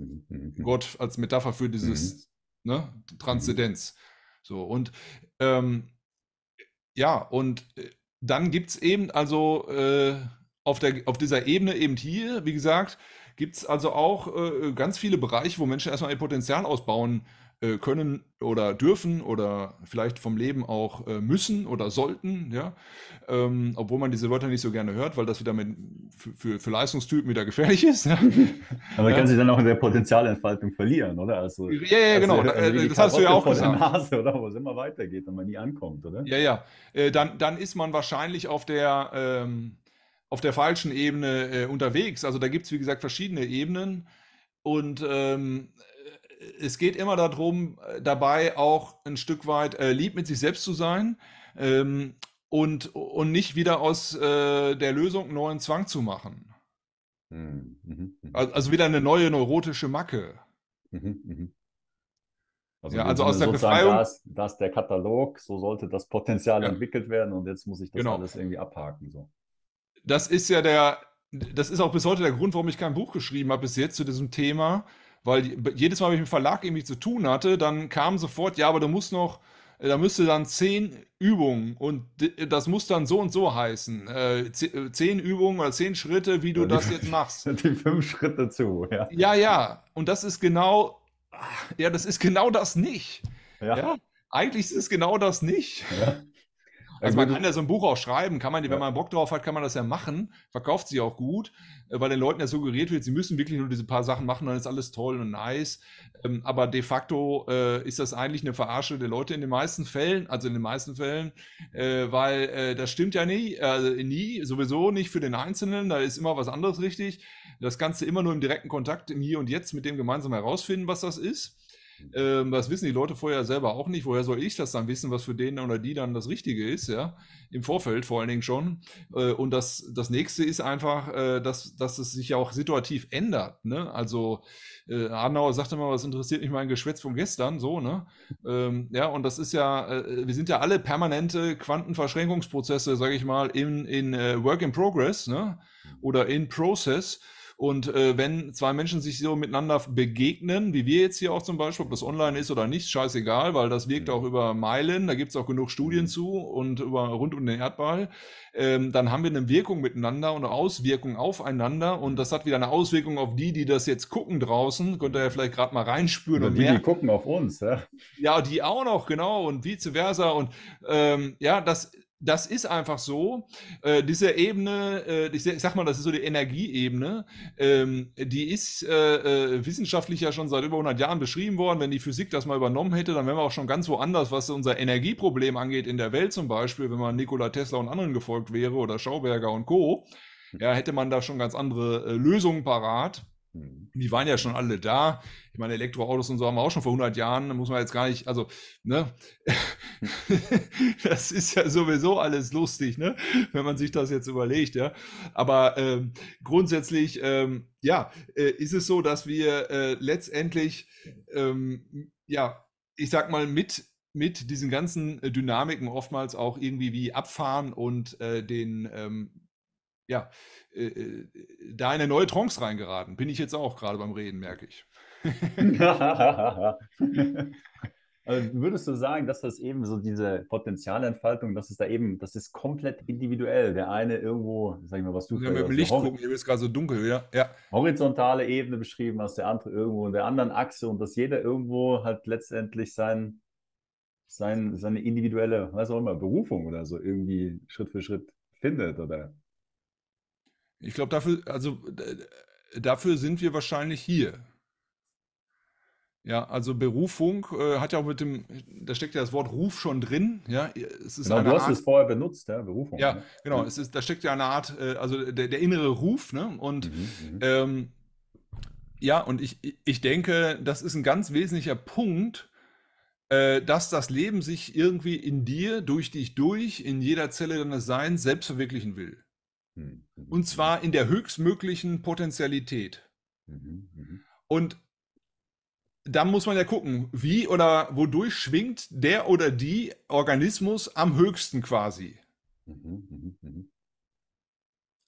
Gott als Metapher für dieses ne, Transzendenz. So, und ähm, ja, und äh, dann gibt es eben also äh, auf, der, auf dieser Ebene eben hier, wie gesagt, gibt es also auch äh, ganz viele Bereiche, wo Menschen erstmal ihr Potenzial ausbauen äh, können oder dürfen oder vielleicht vom Leben auch äh, müssen oder sollten, ja. Ähm, obwohl man diese Wörter nicht so gerne hört, weil das wieder mit, für, für, Leistungstypen wieder gefährlich ist. Ja? [laughs] Aber ja. kann sich dann auch in der Potenzialentfaltung verlieren, oder? Also, ja, ja, also, genau. Also das hast du ja auch gesagt. Nase, oder? Wo es immer weitergeht und man nie ankommt, oder? Ja, ja. Äh, dann, dann ist man wahrscheinlich auf der, ähm, auf der falschen Ebene äh, unterwegs. Also da gibt es, wie gesagt, verschiedene Ebenen. Und ähm, es geht immer darum, äh, dabei auch ein Stück weit äh, lieb mit sich selbst zu sein ähm, und, und nicht wieder aus äh, der Lösung einen neuen Zwang zu machen. Hm, mhm. Also, also wieder eine neue neurotische Macke. Mhm. mhm. Also, ja, also aus der Befreiung. Das, das der Katalog, so sollte das Potenzial ja. entwickelt werden und jetzt muss ich das genau. alles irgendwie abhaken. So. Das ist ja der, das ist auch bis heute der Grund, warum ich kein Buch geschrieben habe bis jetzt zu diesem Thema, weil jedes Mal, wenn ich mit dem Verlag irgendwie zu tun hatte, dann kam sofort, ja, aber du musst noch äh, da müsste dann zehn Übungen und das muss dann so und so heißen. Äh, äh, zehn Übungen oder zehn Schritte, wie du ja, das die, [laughs] jetzt machst. Die fünf Schritte zu, ja. Ja, ja. Und das ist genau, ah, ja, das ist genau das nicht. Ja. ja eigentlich ist es genau das nicht. Ja. Also, also man kann ja so ein Buch auch schreiben, kann man, wenn man Bock drauf hat, kann man das ja machen, verkauft sich auch gut, äh, weil den Leuten ja suggeriert wird, sie müssen wirklich nur diese paar Sachen machen, dann ist alles toll und nice. Ähm, aber de facto äh, ist das eigentlich eine Verarsche der Leute in den meisten Fällen, also in den meisten Fällen, äh, weil das stimmt ja nie, also nie, sowieso nicht für den Einzelnen, da ist immer was anderes richtig. Das Ganze immer nur im direkten Kontakt, im Hier und Jetzt mit dem gemeinsam herausfinden, was das ist. Ähm, das wissen die Leute vorher selber auch nicht. Woher soll ich das dann wissen, was für den oder die dann das Richtige ist, ja? Im Vorfeld vor allen Dingen schon. Äh, und das, das nächste ist einfach, äh, dass, dass es sich ja auch situativ ändert. Ne? Also äh, Adenauer sagte mal, was interessiert mich mein Geschwätz von gestern, so, ne? Ähm, ja, und das ist ja, äh, wir sind ja alle permanente Quantenverschränkungsprozesse, sage ich mal, in, in uh, Work in Progress, ne? Oder in Process. Und äh, wenn zwei Menschen sich so miteinander begegnen, wie wir jetzt hier auch zum Beispiel, ob das online ist oder nicht, scheißegal, weil das wirkt mhm. auch über Meilen, da gibt es auch genug Studien mhm. zu und über rund um den Erdball, ähm, dann haben wir eine Wirkung miteinander und eine Auswirkung aufeinander und das hat wieder eine Auswirkung auf die, die das jetzt gucken draußen. Könnt ihr ja vielleicht gerade mal reinspüren. Und die, die gucken auf uns, ja. Ja, die auch noch, genau, und vice versa. Und ähm, ja, das das ist einfach so. Äh, diese Ebene, äh, ich, sag mal, das ist so die Energieebene, ähm, die ist äh, äh wissenschaftlich ja schon seit über 100 Jahren beschrieben worden. Wenn die Physik das mal übernommen hätte, dann wären wir auch schon ganz woanders, was unser Energieproblem angeht in der Welt zum Beispiel, wenn man Nikola Tesla und anderen gefolgt wäre oder Schauberger und Co. Hm. Ja, hätte man da schon ganz andere äh, Lösungen parat. Mhm. Die waren ja schon alle da. Ich meine, Elektroautos und so haben wir auch schon vor 100 Jahren. Da muss man jetzt gar nicht, also, ne? [laughs] das ist ja sowieso alles lustig, ne? Wenn man sich das jetzt überlegt, ja. Aber ähm, grundsätzlich, ähm, ja, äh, ist es so, dass wir äh, letztendlich, ähm, ja, ich sag mal, mit mit diesen ganzen äh, Dynamiken oftmals auch irgendwie wie abfahren und äh, den, ähm, ja, äh, äh, da in eine neue Trance reingeraten. Bin ich jetzt auch gerade beim Reden, merke ich. also [laughs] würdest du sagen, dass das eben so diese Potenzialentfaltung, dass es da eben, das ist komplett individuell. Der eine irgendwo, sag ich mal, was du ja, mit dem äh, Licht gucken, hier ist gerade so dunkel, ja. ja. Horizontale Ebene beschrieben hast, der andere irgendwo in der anderen Achse und dass jeder irgendwo halt letztendlich sein, sein, seine individuelle, was auch immer, Berufung oder so irgendwie Schritt für Schritt findet oder ich glaube, dafür, also dafür sind wir wahrscheinlich hier. Ja, also Berufung äh, hat ja auch mit dem, da steckt ja das Wort Ruf schon drin. Ja, es ist genau, du hast Art, es vorher benutzt, ja, Berufung. Ja, ne? genau, mhm. es ist, da steckt ja eine Art, äh, also der, der, innere Ruf, ne? Und mhm, mhm, ähm, ja, und ich, ich denke, das ist ein ganz wesentlicher Punkt, äh, dass das Leben sich irgendwie in dir, durch dich durch, in jeder Zelle deines Seins selbst verwirklichen will. Hm, mhm. Und mhm. zwar in der höchstmöglichen Potenzialität. Mhm, mhm. Und da muss man ja gucken, wie oder wodurch schwingt der oder die Organismus am höchsten quasi. Mhm,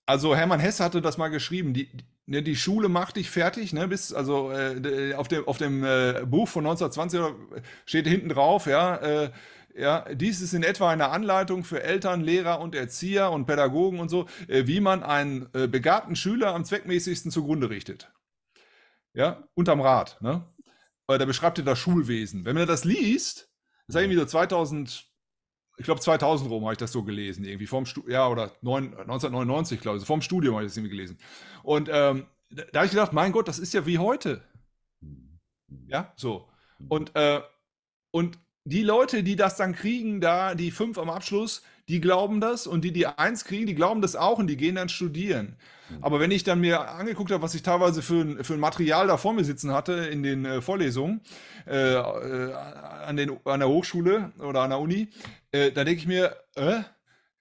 also Hermann Hesse hatte das mal geschrieben, die, ne, die Schule macht dich fertig, ne, bis, also äh, auf dem, auf dem äh, Buch von 1920 äh, steht hinten drauf, ja, äh, ja, dies ist in etwa eine Anleitung für Eltern, Lehrer und Erzieher und Pädagogen und so, äh, wie man einen äh, begabten Schüler am zweckmäßigsten zugrunde richtet. Ja, unterm Rad. Ne? Äh, da beschreibt er das Schulwesen. Wenn man das liest, das ist irgendwie so 2000, ich glaube 2000 rum habe ich das so gelesen, irgendwie vom Studium, ja, oder 9, 1999, glaube ich, vom Studium habe ich das irgendwie gelesen. Und ähm, da, da habe ich gedacht, mein Gott, das ist ja wie heute. Mhm. Ja, so. Mhm. Und, äh, und die Leute, die das dann kriegen, da die fünf am Abschluss, die glauben das und die, die eins kriegen, die glauben das auch und die gehen dann studieren. Mhm. Aber wenn ich dann mir angeguckt habe, was ich teilweise für ein, für ein Material da vor mir sitzen hatte in den äh, Vorlesungen äh, äh, an, den, an der Hochschule oder an der Uni, äh, da denke ich mir, äh,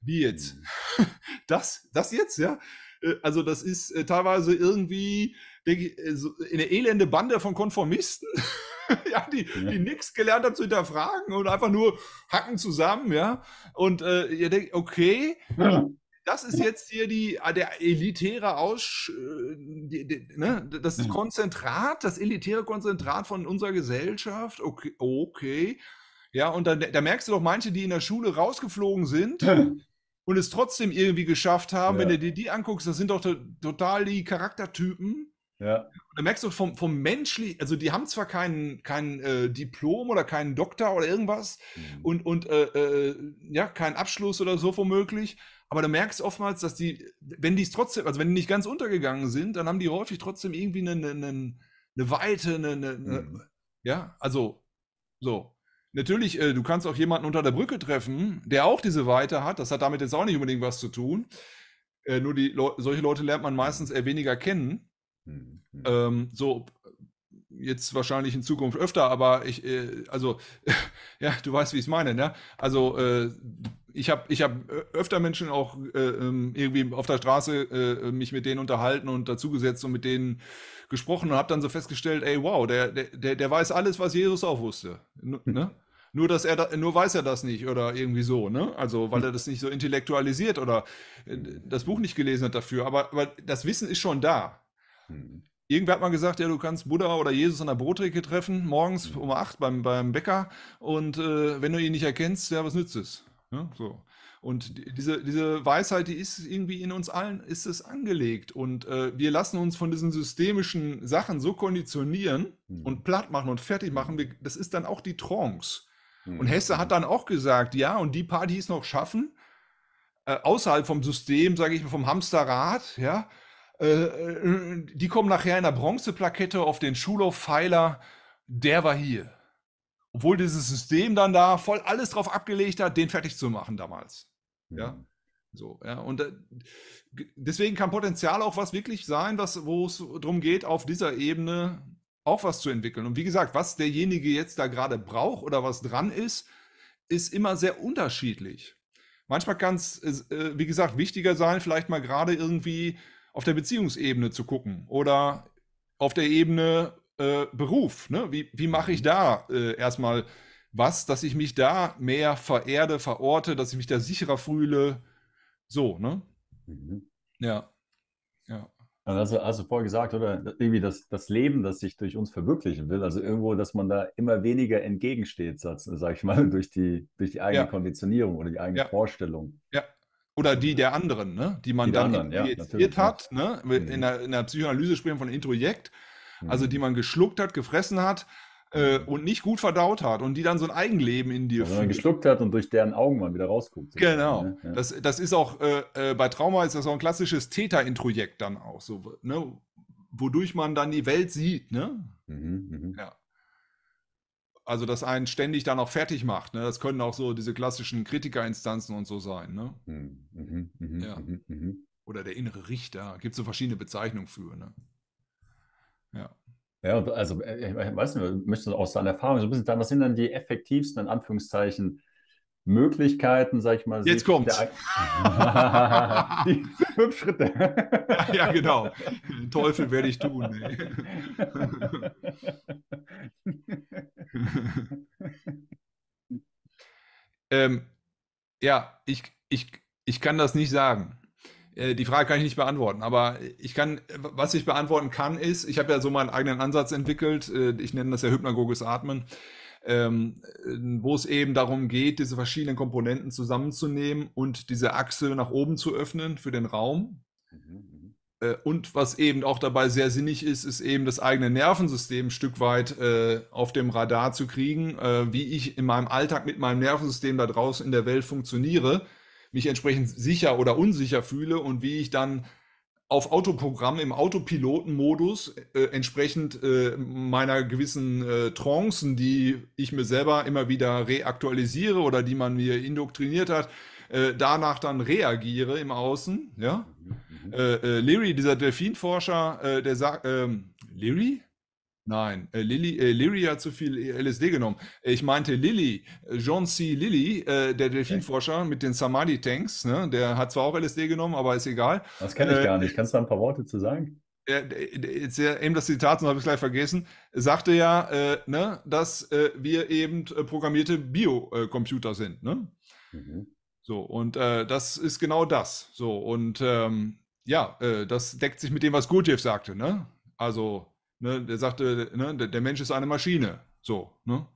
wie jetzt? Mhm. [laughs] das, das jetzt, ja? Äh, also das ist teilweise irgendwie ich, äh, äh, eine elende Bande von Konformisten, [laughs] ja, die, ja. die nichts gelernt haben zu hinterfragen und einfach nur hacken zusammen, ja. Und äh, ihr denkt, okay, ja. [laughs] das ist jetzt hier die, ah, der elitäre Aus, äh, die, die, ne? das ja. Konzentrat, das elitäre Konzentrat von unserer Gesellschaft, okay, okay. Ja, und dann da merkst du doch manche, die in der Schule rausgeflogen sind [laughs] und es trotzdem irgendwie geschafft haben, wenn du dir die anguckst, das sind doch total die Charaktertypen ja. da merkst du vom, vom menschlich, also die haben zwar kein, kein äh, Diplom oder keinen Doktor oder irgendwas mhm. und, und äh, äh, ja, keinen Abschluss oder so womöglich, aber du merkst oftmals, dass die, wenn die es trotzdem, also wenn die nicht ganz untergegangen sind, dann haben die häufig trotzdem irgendwie eine, eine, eine Weite, eine, eine mhm. ja, also so. Natürlich, äh, du kannst auch jemanden unter der Brücke treffen, der auch diese Weite hat. Das hat damit jetzt auch nicht unbedingt was zu tun. Äh, nur die Le solche Leute lernt man meistens eher weniger kennen. Mhm, mhm. Ähm, so, jetzt wahrscheinlich in Zukunft öfter, aber ich, äh, also, [laughs] ja, du weißt, wie ich es meine, ne? Also, äh, ich habe ich hab äh, öfter Menschen auch äh, ähm, irgendwie auf der Straße äh, mich mit denen unterhalten und dazugesetzt und mit denen gesprochen und habe dann so festgestellt, ey, wow, der, der, der weiß alles, was Jesus auch wusste, hm. ne? nur dass er da, nur weiß er das nicht oder irgendwie so, ne? Also weil hm. er das nicht so intellektualisiert oder äh, das Buch nicht gelesen hat dafür. Aber, aber das Wissen ist schon da. Hm. Irgendwer hat mal gesagt, ja, du kannst Buddha oder Jesus an der Brottheke treffen, morgens mhm. um acht beim, beim Bäcker. Und äh, wenn du ihn nicht erkennst, ja, was nützt es? Ja, so. Und diese, diese Weisheit, die ist irgendwie in uns allen, ist es angelegt. Und äh, wir lassen uns von diesen systemischen Sachen so konditionieren mhm. und platt machen und fertig hm. machen. Wir, das ist dann auch die Trance. Mhm. Und Hesse hat dann auch gesagt, ja, und die paar, ist noch schaffen, äh, außerhalb vom System, sage ich mal, vom Hamsterrad, ja, äh, äh, die kommen nachher in einer Bronzeplakette auf den Schulhof-Pfeiler, der war hier. Obwohl dieses System dann da voll alles drauf abgelegt hat, den fertig zu machen damals. Mhm. Ja. So, ja, und äh, deswegen kann Potenzial auch was wirklich sein, was, wo es darum geht, auf dieser Ebene auch was zu entwickeln. Und wie gesagt, was derjenige jetzt da gerade braucht oder was dran ist, ist immer sehr unterschiedlich. Manchmal kann es, wie gesagt, wichtiger sein, vielleicht mal gerade irgendwie auf der Beziehungsebene zu gucken oder auf der Ebene äh, Beruf. Ne? Wie, wie mache ich mhm. da äh, erstmal was, dass ich mich da mehr vererde, verorte, dass ich mich da sicherer fühle? So, ne? Mhm. Ja. Ja. Also, also vorher gesagt, oder? Irgendwie das, das Leben, das sich durch uns verwirklichen will, also irgendwo, dass man da immer weniger entgegensteht, sag ich mal, [laughs] durch die, durch die eigene ja. Konditionierung oder die eigene ja. Vorstellung. Ja, oder die der anderen, ne? die man die dann anderen, ja, hat. Ne? Mhm. In, der, in der Psychoanalyse sprechen wir von Introjekt. Also die mhm. man geschluckt hat, gefressen hat äh, mhm. und nicht gut verdaut hat und die dann so ein Eigenleben in dir also führt. geschluckt hat und durch deren Augen man wieder rausguckt. Genau. Ne? Ja. Das, das ist auch, äh, äh, bei Trauma ist das auch ein klassisches Täter-Introjekt dann auch so, ne? wodurch man dann die Welt sieht. Ne? Mhm, mh. Ja also das einen ständig dann auch fertig macht. Ne? Das können auch so diese klassischen Kritikerinstanzen und so sein. Ne? Hm, mhm, mh, ja. mh, mh. Oder der innere Richter. Gibt es so verschiedene Bezeichnungen für. Ne? Ja. Ja, also ich äh, äh, äh, weiß nicht, möchtest du aus deiner Erfahrung so ein bisschen sagen, was sind dann die effektivsten, in Anführungszeichen, Möglichkeiten, sag ich mal. Jetzt kommt. [laughs] die fünf Schritte. ja, [laughs] ja, genau. Den Teufel werde ich tun. Ey. [laughs] [laughs] ähm, ja, ich, ich, ich kann das nicht sagen. Äh, die Frage kann ich nicht beantworten, aber ich kann, was ich beantworten kann, ist, ich habe ja so meinen eigenen Ansatz entwickelt, äh, ich nenne das ja hypnagogisches Atmen, ähm, wo es eben darum geht, diese verschiedenen Komponenten zusammenzunehmen und diese Achse nach oben zu öffnen für den Raum. Mhm äh, und was eben auch dabei sehr sinnig ist, ist eben das eigene Nervensystem ein Stück weit äh, auf dem Radar zu kriegen, äh, wie ich in meinem Alltag mit meinem Nervensystem da draußen in der Welt funktioniere, mich entsprechend sicher oder unsicher fühle und wie ich dann auf Autoprogramm im Autopilotenmodus äh, entsprechend äh, meiner gewissen äh, Trancen, die ich mir selber immer wieder reaktualisiere oder die man mir indoktriniert hat, äh, danach dann reagiere im Außen. Ja? Mhm. Äh, mhm. äh Leary, dieser Delfinforscher, äh, der sagt, ähm, Leary? Nein, äh, Lilly, äh, Leary hat zu viel LSD genommen. Ich meinte Lilly, John C. Lilly, äh, der Delfinforscher mit den Samadhi-Tanks, ne? der hat zwar auch LSD genommen, aber ist egal. Das kenne ich äh, gar nicht. Kannst du da ein paar Worte zu sagen? Jetzt eben das Zitat, sonst habe ich gleich vergessen, sagte ja, ne, dass wir eben programmierte Biocomputer sind. Ne? Mhm. So, und äh, das ist genau das. So, und ähm, ja, äh, das deckt sich mit dem, was Gurdjieff sagte, ne? Also, ne, der sagte, ne, der, der Mensch ist eine Maschine. So, ne?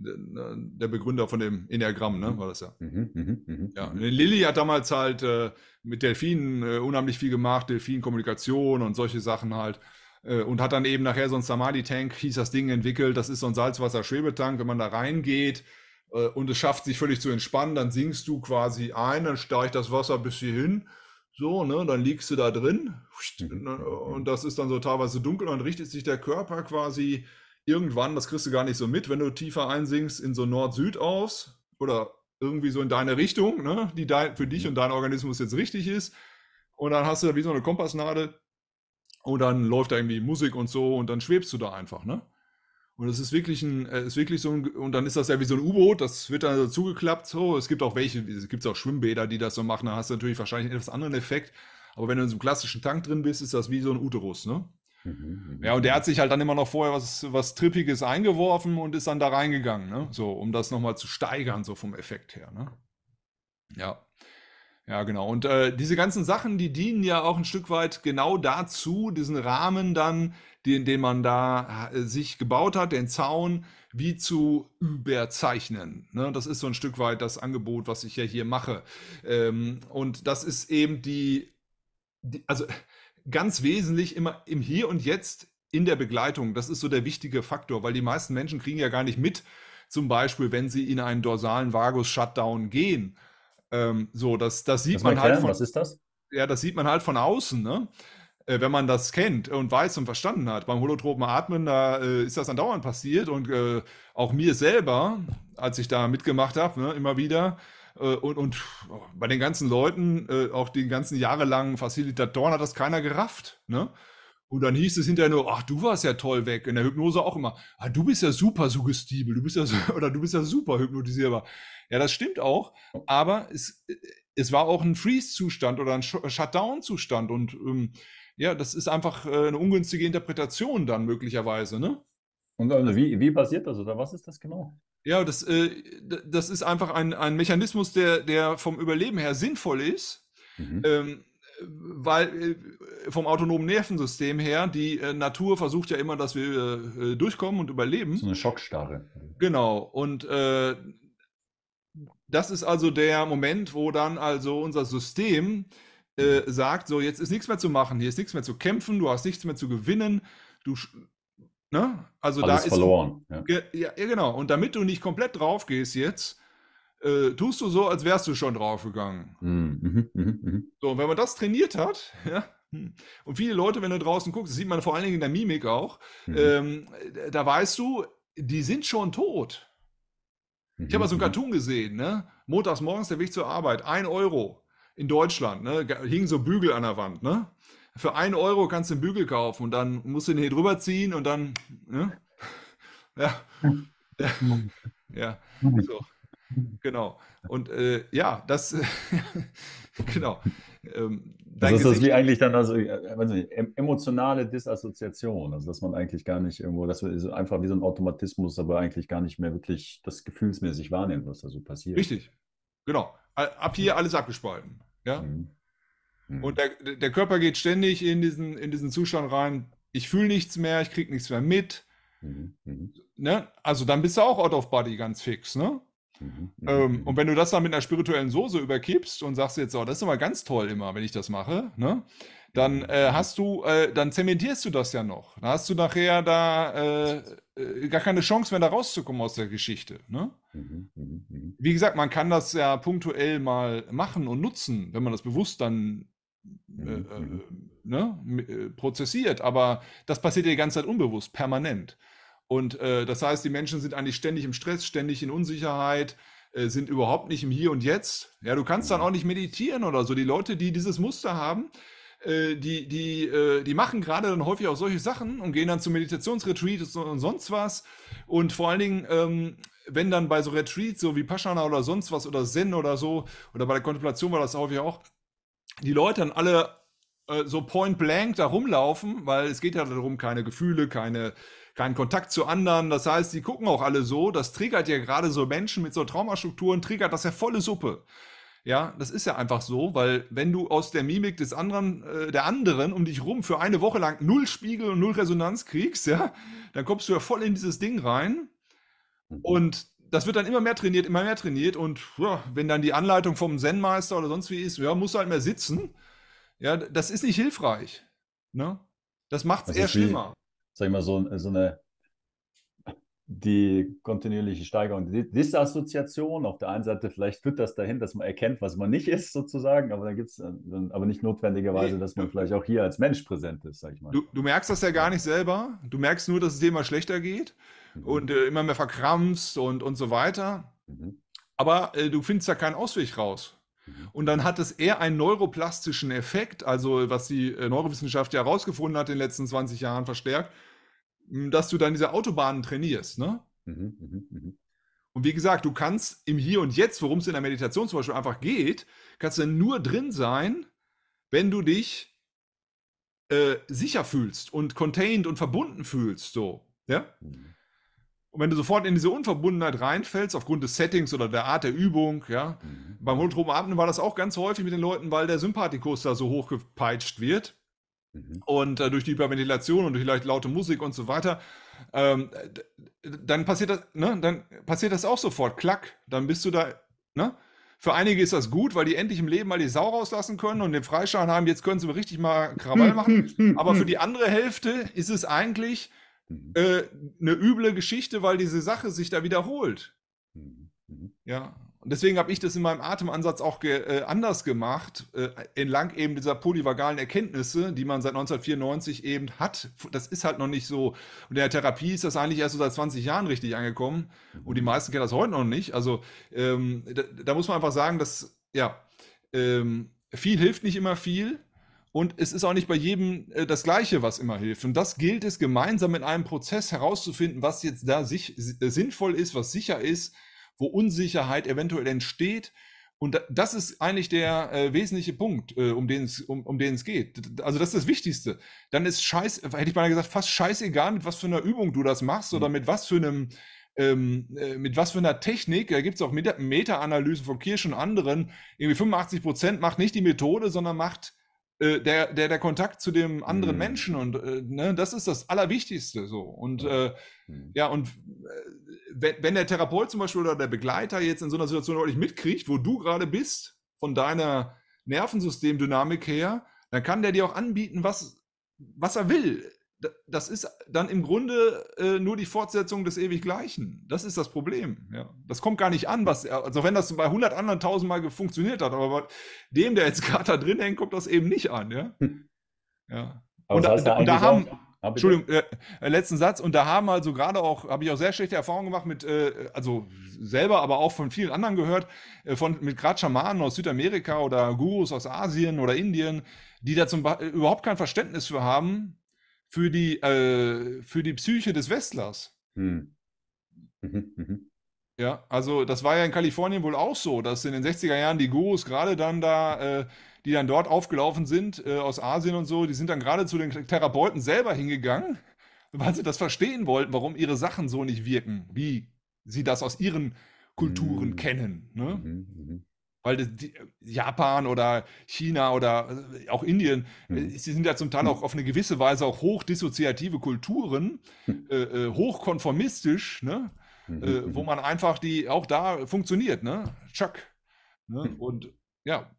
der ne, Begründer von dem Enneagramm, ne, war das ja. Mhm, mhm, mhm, ja. Lilly hat damals halt äh, mit Delfinen äh, unheimlich viel gemacht, Delfinkommunikation und solche Sachen halt. Äh, und hat dann eben nachher so ein Samadhi-Tank, hieß das Ding, entwickelt. Das ist so ein Salzwasser-Schwebetank. Wenn man da reingeht, äh, und es schafft sich völlig zu entspannen, dann sinkst du quasi ein, dann steigt das Wasser bis hierhin, so, ne, dann liegst du da drin und das ist dann so teilweise dunkel und dann richtet sich der Körper quasi irgendwann, das kriegst du gar nicht so mit, wenn du tiefer einsinkst, in so Nord-Süd aus oder irgendwie so in deine Richtung, ne, die dein, für dich mhm. und deinen Organismus jetzt richtig ist und dann hast du da wie so eine Kompassnadel und dann läuft da irgendwie Musik und so und dann schwebst du da einfach, ne? Und es ist wirklich ein, äh, ist wirklich so ein, und dann ist das ja wie so ein U-Boot, das wird dann so zugeklappt. so. Es gibt auch welche, es gibt auch Schwimmbäder, die das so machen, da hast du natürlich wahrscheinlich einen etwas anderen Effekt. Aber wenn du in so einem klassischen Tank drin bist, ist das wie so ein Uterus, ne? Mhm, mhm, mhm. ja, und der hat sich halt dann immer noch vorher was, was Trippiges eingeworfen und ist dann da reingegangen, ne? So, um das nochmal zu steigern, so vom Effekt her, ne? Ja. Ja, genau. Und äh, diese ganzen Sachen, die dienen ja auch ein Stück weit genau dazu, diesen Rahmen dann, den, den man da äh, sich gebaut hat, den Zaun, wie zu überzeichnen. Ne? Das ist so ein Stück weit das Angebot, was ich ja hier mache. Ähm, und das ist eben die, die, also ganz wesentlich immer im Hier und Jetzt in der Begleitung. Das ist so der wichtige Faktor, weil die meisten Menschen kriegen ja gar nicht mit, zum Beispiel, wenn sie in einen dorsalen Vagus-Shutdown gehen ähm, so, das, das sieht das man halt von. Was ist das? Ja, das sieht man halt von außen, ne? Äh, wenn man das kennt und weiß und verstanden hat. Beim holotropen Atmen, da äh, ist das andauernd passiert und äh, auch mir selber, als ich da mitgemacht habe, ne, immer wieder. Äh, und, und bei den ganzen Leuten, äh, auch den ganzen jahrelangen Facilitatoren, hat das keiner gerafft. Ne? Und dann hieß es hinterher nur, ach, du warst ja toll weg. In der Hypnose auch immer, ah, du bist ja super suggestibel, du bist ja, [laughs] oder du bist ja super hypnotisierbar. Ja, das stimmt auch, aber es, äh, es war auch ein Freeze-Zustand oder ein äh, Shutdown-Zustand und ähm, ja, das ist einfach äh, eine ungünstige Interpretation dann möglicherweise, ne? Und also wie, wie passiert das oder was ist das genau? Ja, das, äh, das ist einfach ein, ein Mechanismus, der, der vom Überleben her sinnvoll ist. Mhm. Ähm, weil äh, vom autonomen Nervensystem her, die äh, Natur versucht ja immer, dass wir äh, durchkommen und überleben. So eine Schockstarre. Genau. Und äh, das ist also der Moment, wo dann also unser System äh, sagt, so jetzt ist nichts mehr zu machen, hier ist nichts mehr zu kämpfen, du hast nichts mehr zu gewinnen, du... Ne? Also Alles da ist verloren. Ja. ja, genau. Und damit du nicht komplett drauf gehst jetzt, äh, tust du so, als wärst du schon draufgegangen. Mhm, mhm, mhm, mhm. So, und wenn man das trainiert hat, [laughs] ja, hm, und viele Leute, wenn du draußen guckst, das sieht man vor allen Dingen in der Mimik auch, mhm. ähm, da weißt du, die sind schon tot. Ich habe mal so ein Cartoon gesehen, ne? Montags morgens der Weg zur Arbeit, ein Euro in Deutschland, ne? Hingen so Bügel an der Wand, ne? Für ein Euro kannst du den Bügel kaufen und dann musst du den hier drüber ziehen und dann, ne? [laughs] Ja. [laughs] ja. ja. So. [laughs] Genau. Und äh, ja, das, [laughs] genau. Ähm, das ist das wie eigentlich dann, also äh, äh, nicht, emotionale Disassoziation, also dass man eigentlich gar nicht irgendwo, das ist einfach wie so ein Automatismus, aber eigentlich gar nicht mehr wirklich das gefühlsmäßig wahrnehmen, was da so passiert. Richtig, genau. Ab hier alles abgespalten. Ja? Mhm. Mhm. Und der, der Körper geht ständig in diesen, in diesen Zustand rein, ich fühle nichts mehr, ich kriege nichts mehr mit. Mhm. mhm. Ne? Also dann bist du auch out of body ganz fix, ne? Mhm. Ähm, und mhm. wenn du das dann mit einer spirituellen Soße überkippst und sagst jetzt, oh, das ist immer ganz toll immer, wenn ich das mache, ne? Dann mhm. äh, mhm. hast du, äh, dann zementierst du das ja noch. Da hast du nachher da äh, äh, gar keine Chance mehr, da rauszukommen aus der Geschichte. Ne? Wie gesagt, man kann das ja punktuell mal machen und nutzen, wenn man das bewusst dann äh, äh, ne? prozessiert. Aber das passiert ja die ganze Zeit unbewusst, permanent. Und äh, das heißt, die Menschen sind eigentlich ständig im Stress, ständig in Unsicherheit, äh, sind überhaupt nicht im Hier und Jetzt. Ja, du kannst dann mhm. auch nicht meditieren oder so. Die Leute, die dieses Muster haben, äh, die, die, äh, die machen gerade dann häufig auch solche Sachen und gehen dann zu Meditationsretreats und sonst was. Und vor allen Dingen, ähm, wenn dann bei so Retreats, so wie Paschana oder sonst was oder Zen oder so, oder bei der Kontemplation war das häufig auch, die Leute dann alle äh, so point blank da rumlaufen, weil es geht ja darum, keine Gefühle, keine keinen Kontakt zu anderen. Das heißt, die gucken auch alle so. Das triggert ja gerade so Menschen mit so Traumastrukturen, triggert das ja volle Suppe. Ja, das ist ja einfach so, weil wenn du aus der Mimik des anderen, äh, der anderen um dich rum für eine Woche lang null Spiegel und null Resonanz kriegst, ja, dann kommst du ja voll in dieses Ding rein. Mhm. Und das wird dann immer mehr trainiert, immer mehr trainiert. Und ja, wenn dann die Anleitung vom Zen-Meister oder sonst wie ist, ja, musst du halt mehr sitzen. Ja, das ist nicht hilfreich. Ne? Das macht es eher schlimmer sag ich mal, so, äh, so eine die kontinuierliche Steigerung, die Disassoziation. Auf der einen Seite vielleicht führt das dahin, dass man erkennt, was man nicht ist, sozusagen, aber dann gibt es äh, aber nicht notwendigerweise, dass man vielleicht auch hier als Mensch präsent ist, sag ich mal. Du, du, merkst das ja gar nicht selber. Du merkst nur, dass es dir immer schlechter geht mhm. und äh, immer mehr verkrampfst und, und so weiter. Mhm. Aber äh, du findest da keinen Ausweg raus. Mhm. Und dann hat es eher einen neuroplastischen Effekt, also was die äh, Neurowissenschaft ja herausgefunden hat in den letzten 20 Jahren verstärkt, dass du dann diese Autobahnen trainierst. Ne? Mhm, mhm, mhm, Und wie gesagt, du kannst im Hier und Jetzt, worum es in der Meditation zum Beispiel einfach geht, kannst du nur drin sein, wenn du dich äh, sicher fühlst und contained und verbunden fühlst. So, ja? Mhm. Und wenn du sofort in diese Unverbundenheit reinfällst, aufgrund des Settings oder der Art der Übung, ja, mhm. beim holotropen Atmen war das auch ganz häufig mit den Leuten, weil der Sympathikus da so hochgepeitscht wird. Mhm. Und äh, durch die Hyperventilation und durch leicht laute Musik und so weiter, ähm, dann passiert das, ne, dann passiert das auch sofort. Klack, dann bist du da, ne? Für einige ist das gut, weil die endlich im Leben mal die Sau rauslassen können und den Freischein haben, jetzt können sie richtig mal Krawall machen. Aber für die andere Hälfte ist es eigentlich mhm. äh, eine üble Geschichte, weil diese Sache sich da wiederholt. Mhm. Ja. Und deswegen habe ich das in meinem Atemansatz auch ge äh, anders gemacht, äh, entlang eben dieser polyvagalen Erkenntnisse, die man seit 1994 eben hat. Das ist halt noch nicht so. Und in der Therapie ist das eigentlich erst so seit 20 Jahren richtig angekommen. Und die meisten kennen das heute noch nicht. Also ähm, da, da, muss man einfach sagen, dass, ja, ähm, viel hilft nicht immer viel. Und es ist auch nicht bei jedem äh, das Gleiche, was immer hilft. Und das gilt es gemeinsam in einem Prozess herauszufinden, was jetzt da sich, äh, sinnvoll ist, was sicher ist, wo Unsicherheit eventuell entsteht. Und das ist eigentlich der äh, wesentliche Punkt, äh, um den es um, um den es geht. Also das ist das Wichtigste. Dann ist scheiß, hätte ich mal gesagt, fast scheißegal, mit was für einer Übung du das machst oder mhm. mit was für einem ähm, äh, mit was für einer Technik, da gibt es auch Meta-Analysen von Kirsch und anderen, irgendwie 85 Prozent macht nicht die Methode, sondern macht äh, der, der, der Kontakt zu dem anderen mhm. Menschen und äh, ne, das ist das Allerwichtigste so. Und äh, mhm. ja, und äh, wenn, wenn der Therapeut zum Beispiel oder der Begleiter jetzt in so einer Situation deutlich mitkriegt, wo du gerade bist, von deiner Nervensystemdynamik her, dann kann der dir auch anbieten, was, was er will das ist dann im Grunde äh, nur die Fortsetzung des Ewiggleichen. Das ist das Problem. Ja. Das kommt gar nicht an, was, also wenn das bei 100 anderen tausendmal funktioniert hat, aber dem, der jetzt [laughs] gerade da drin hängt, kommt das eben nicht an. Ja. Hm. ja. Und, da, da, und da haben, hab Entschuldigung, äh, äh, letzten Satz, und da haben also gerade auch, habe ich auch sehr schlechte Erfahrungen gemacht mit, äh, also selber, aber auch von vielen anderen gehört, äh, von, mit gerade Schamanen aus Südamerika oder Gurus aus Asien oder Indien, die da zum, überhaupt kein Verständnis für haben, für die, äh, für die Psyche des Westlers. Hm. Mhm, mhm. Ja, also das war ja in Kalifornien wohl auch so, dass in den 60er Jahren die Gurus gerade dann da, äh, die dann dort aufgelaufen sind, äh, aus Asien und so, die sind dann gerade zu den Therapeuten selber hingegangen, weil sie das verstehen wollten, warum ihre Sachen so nicht wirken, wie sie das aus ihren Kulturen mhm. kennen. Ne? Mhm, weil Japan oder China oder äh, auch Indien, äh, mhm. sie sind ja zum Teil auch auf eine gewisse Weise auch hochdissoziative Kulturen, mhm. äh, hochkonformistisch, ne? Mhm. Äh, mhm, wo mhm. man einfach die, auch da funktioniert, ne? Chuck. Ne? Hm. Und ja,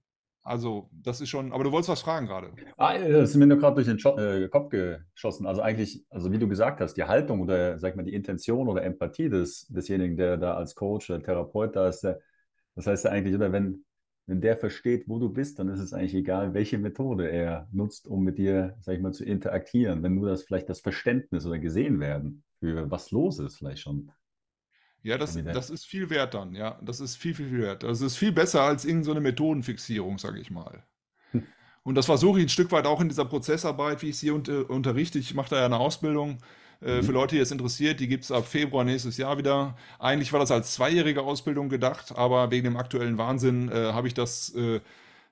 also, das ist schon, aber du wolltest was fragen gerade. Ah, das ist mir nur gerade durch den Scho äh, Kopf geschossen. Also eigentlich, also wie du gesagt hast, die Haltung oder sag mal die Intention oder Empathie des, desjenigen, der da als Coach oder Therapeut da ist, der, das heißt eigentlich, oder wenn, wenn der versteht, wo du bist, dann ist es eigentlich egal, welche Methode er nutzt, um mit dir, sag ich mal, zu interagieren, wenn nur das vielleicht das Verständnis oder gesehen werden für was los ist, vielleicht schon. Ja, das, das ist viel wert dann, ja. Das ist viel, viel, viel wert. Das ist viel besser als irgendeine Methodenfixierung, sage ich mal. Hm. Und das versuche ich ein Stück weit auch in dieser Prozessarbeit, wie ich sie unter, unterrichte. Ich mache da ja eine Ausbildung äh, für mhm. Leute, die es interessiert, die gibt es ab Februar nächstes Jahr wieder. Eigentlich war das als zweijährige Ausbildung gedacht, aber wegen dem aktuellen Wahnsinn äh, habe ich das äh,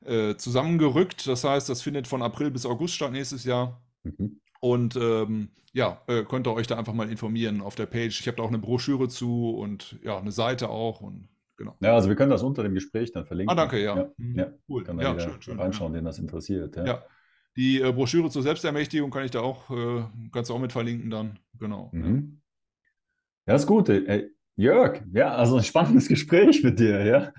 äh, zusammengerückt. Das heißt, das findet von April bis August statt nächstes Jahr. Mhm. Und ähm, ja, könnt ihr euch da einfach mal informieren auf der Page. Ich habe da auch eine Broschüre zu und ja, eine Seite auch und Genau. Ja, also wir können das unter dem Gespräch dann verlinken. Ah, danke, ja. ja, mhm. ja. Cool. Kann man ja, schön, schön, reinschauen, ja. den das interessiert. Ja. ja die äh, Broschüre zur Selbstermächtigung kann ich da auch, äh, kannst du auch mit verlinken dann. Genau. Mhm. Ja, ist gut. Ey, äh, äh, Jörg, ja, also ein spannendes [laughs] Gespräch mit dir, ja.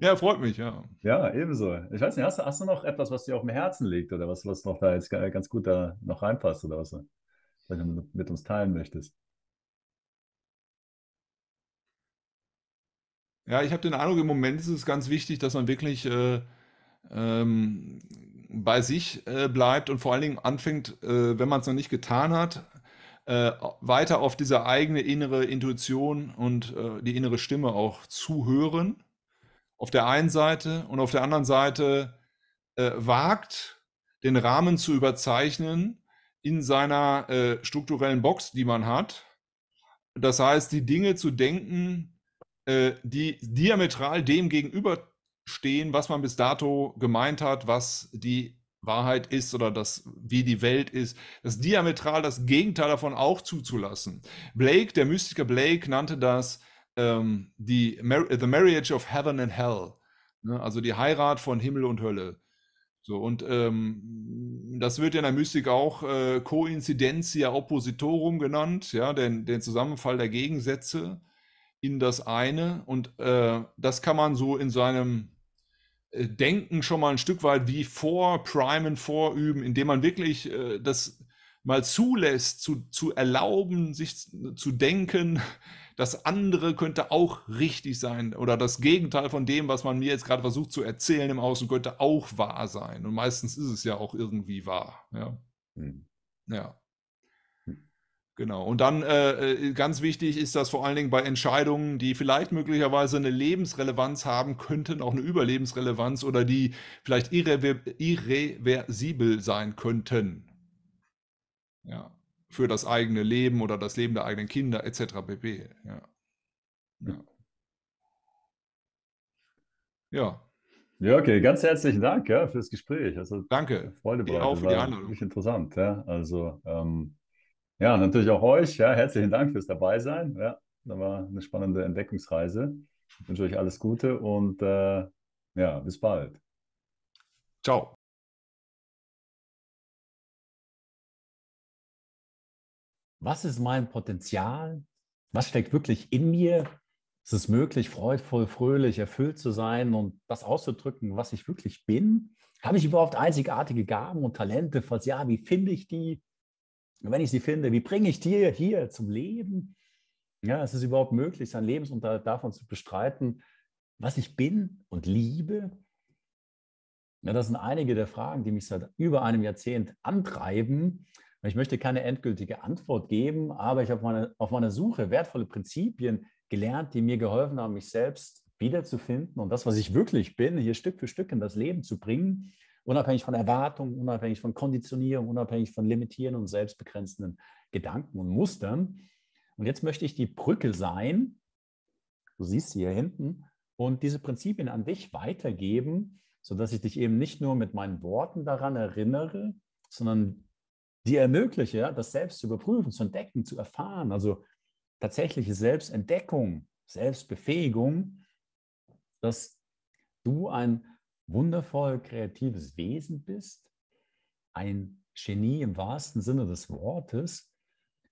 Ja, freut mich, ja. Ja, ebenso. Ich weiß nicht, hast, hast du noch etwas, was dir auf dem Herzen liegt oder was, was noch da jetzt ganz gut da noch reinpasst oder was du mit, mit uns teilen möchtest? Ja, ich habe den Eindruck, im Moment ist es ganz wichtig, dass man wirklich äh, ähm, bei sich äh, bleibt und vor allen Dingen anfängt, äh, wenn man es noch nicht getan hat, äh, weiter auf diese eigene innere Intuition und äh, die innere Stimme auch zuhören. Auf der einen Seite und auf der anderen Seite äh, wagt, den Rahmen zu überzeichnen in seiner äh, strukturellen Box, die man hat. Das heißt, die Dinge zu denken, die diametral dem gegenüber stehen, was man bis dato gemeint hat, was die Wahrheit ist oder das, wie die Welt ist, das diametral das Gegenteil davon auch zuzulassen. Blake, der Mystiker Blake, nannte das ähm, die Mar The Marriage of Heaven and Hell, ne? also die Heirat von Himmel und Hölle. So, und ähm, das wird in der Mystik auch äh, Coincidentia Oppositorum genannt, ja, den, den Zusammenfall der Gegensätze in das eine. Und äh, das kann man so in seinem äh, denken schon mal ein Stück weit wie vorprimen, vorüben, indem man wirklich äh, das mal zulässt, zu, zu erlauben, sich zu denken, [laughs] das andere könnte auch richtig sein oder das Gegenteil von dem, was man mir jetzt gerade versucht zu erzählen im Außen, könnte auch wahr sein. Und meistens ist es ja auch irgendwie wahr. Ja. Hm. ja. Genau. Und dann äh, äh ganz wichtig ist das vor allen Dingen bei Entscheidungen, die vielleicht möglicherweise eine Lebensrelevanz haben könnten, auch eine Überlebensrelevanz oder die vielleicht irrever irreversibel sein könnten. Ja. Für das eigene Leben oder das Leben der eigenen Kinder etc. pp. Ja. Ja. ja. Ja, okay, ganz herzlichen Dank ja, für das Gespräch. Also, Danke. Freude bei euch. Auch für die Einladung. Wirklich interessant. Ja. Also, ähm, ja, natürlich auch euch. Ja, herzlichen Dank fürs Dabeisein. Ja, das war eine spannende Entdeckungsreise. Ich wünsche euch alles Gute und äh, ja, bis bald. Ciao. Was ist mein Potenzial? Was steckt wirklich in mir? Ist es möglich, freudvoll, fröhlich, erfüllt zu sein und das auszudrücken, was ich wirklich bin? Habe ich überhaupt einzigartige Gaben und Talente? Falls ja, wie finde ich die? Und wenn ich sie finde, wie bringe ich dir hier zum Leben? Ja, es überhaupt möglich, sein Lebensunterhalt davon zu bestreiten, was ich bin und liebe. Ja, das sind einige der Fragen, die mich seit über einem Jahrzehnt antreiben. Ich möchte keine endgültige Antwort geben, aber ich habe meine, auf meiner Suche wertvolle Prinzipien gelernt, die mir geholfen haben, mich selbst wiederzufinden und das, was ich wirklich bin, hier Stück für Stück in das Leben zu bringen unabhängig von Erwartungen, unabhängig von Konditionierung, unabhängig von limitierenden und selbstbegrenzenden Gedanken und Mustern. Und jetzt möchte ich die Brücke sein, du siehst sie hier hinten, und diese Prinzipien an dich weitergeben, sodass ich dich eben nicht nur mit meinen Worten daran erinnere, sondern dir ermögliche, das selbst zu überprüfen, zu entdecken, zu erfahren. Also tatsächliche Selbstentdeckung, Selbstbefähigung, dass du ein wundervoll kreatives Wesen bist, ein Genie im wahrsten Sinne des Wortes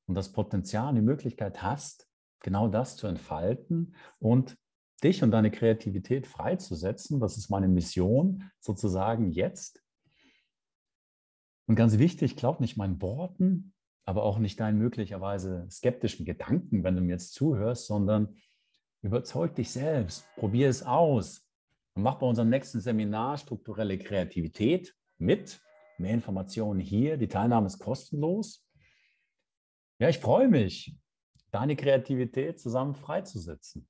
und das Potenzial, und die Möglichkeit hast, genau das zu entfalten und dich und deine Kreativität freizusetzen. Das ist meine Mission sozusagen jetzt. Und ganz wichtig, glaub nicht meinen Worten, aber auch nicht deinen möglicherweise skeptischen Gedanken, wenn du mir jetzt zuhörst, sondern überzeug dich selbst, probier es aus, und macht bei unserem nächsten Seminar strukturelle Kreativität mit. Mehr Informationen hier. Die Teilnahme ist kostenlos. Ja, ich freue mich, deine Kreativität zusammen freizusetzen.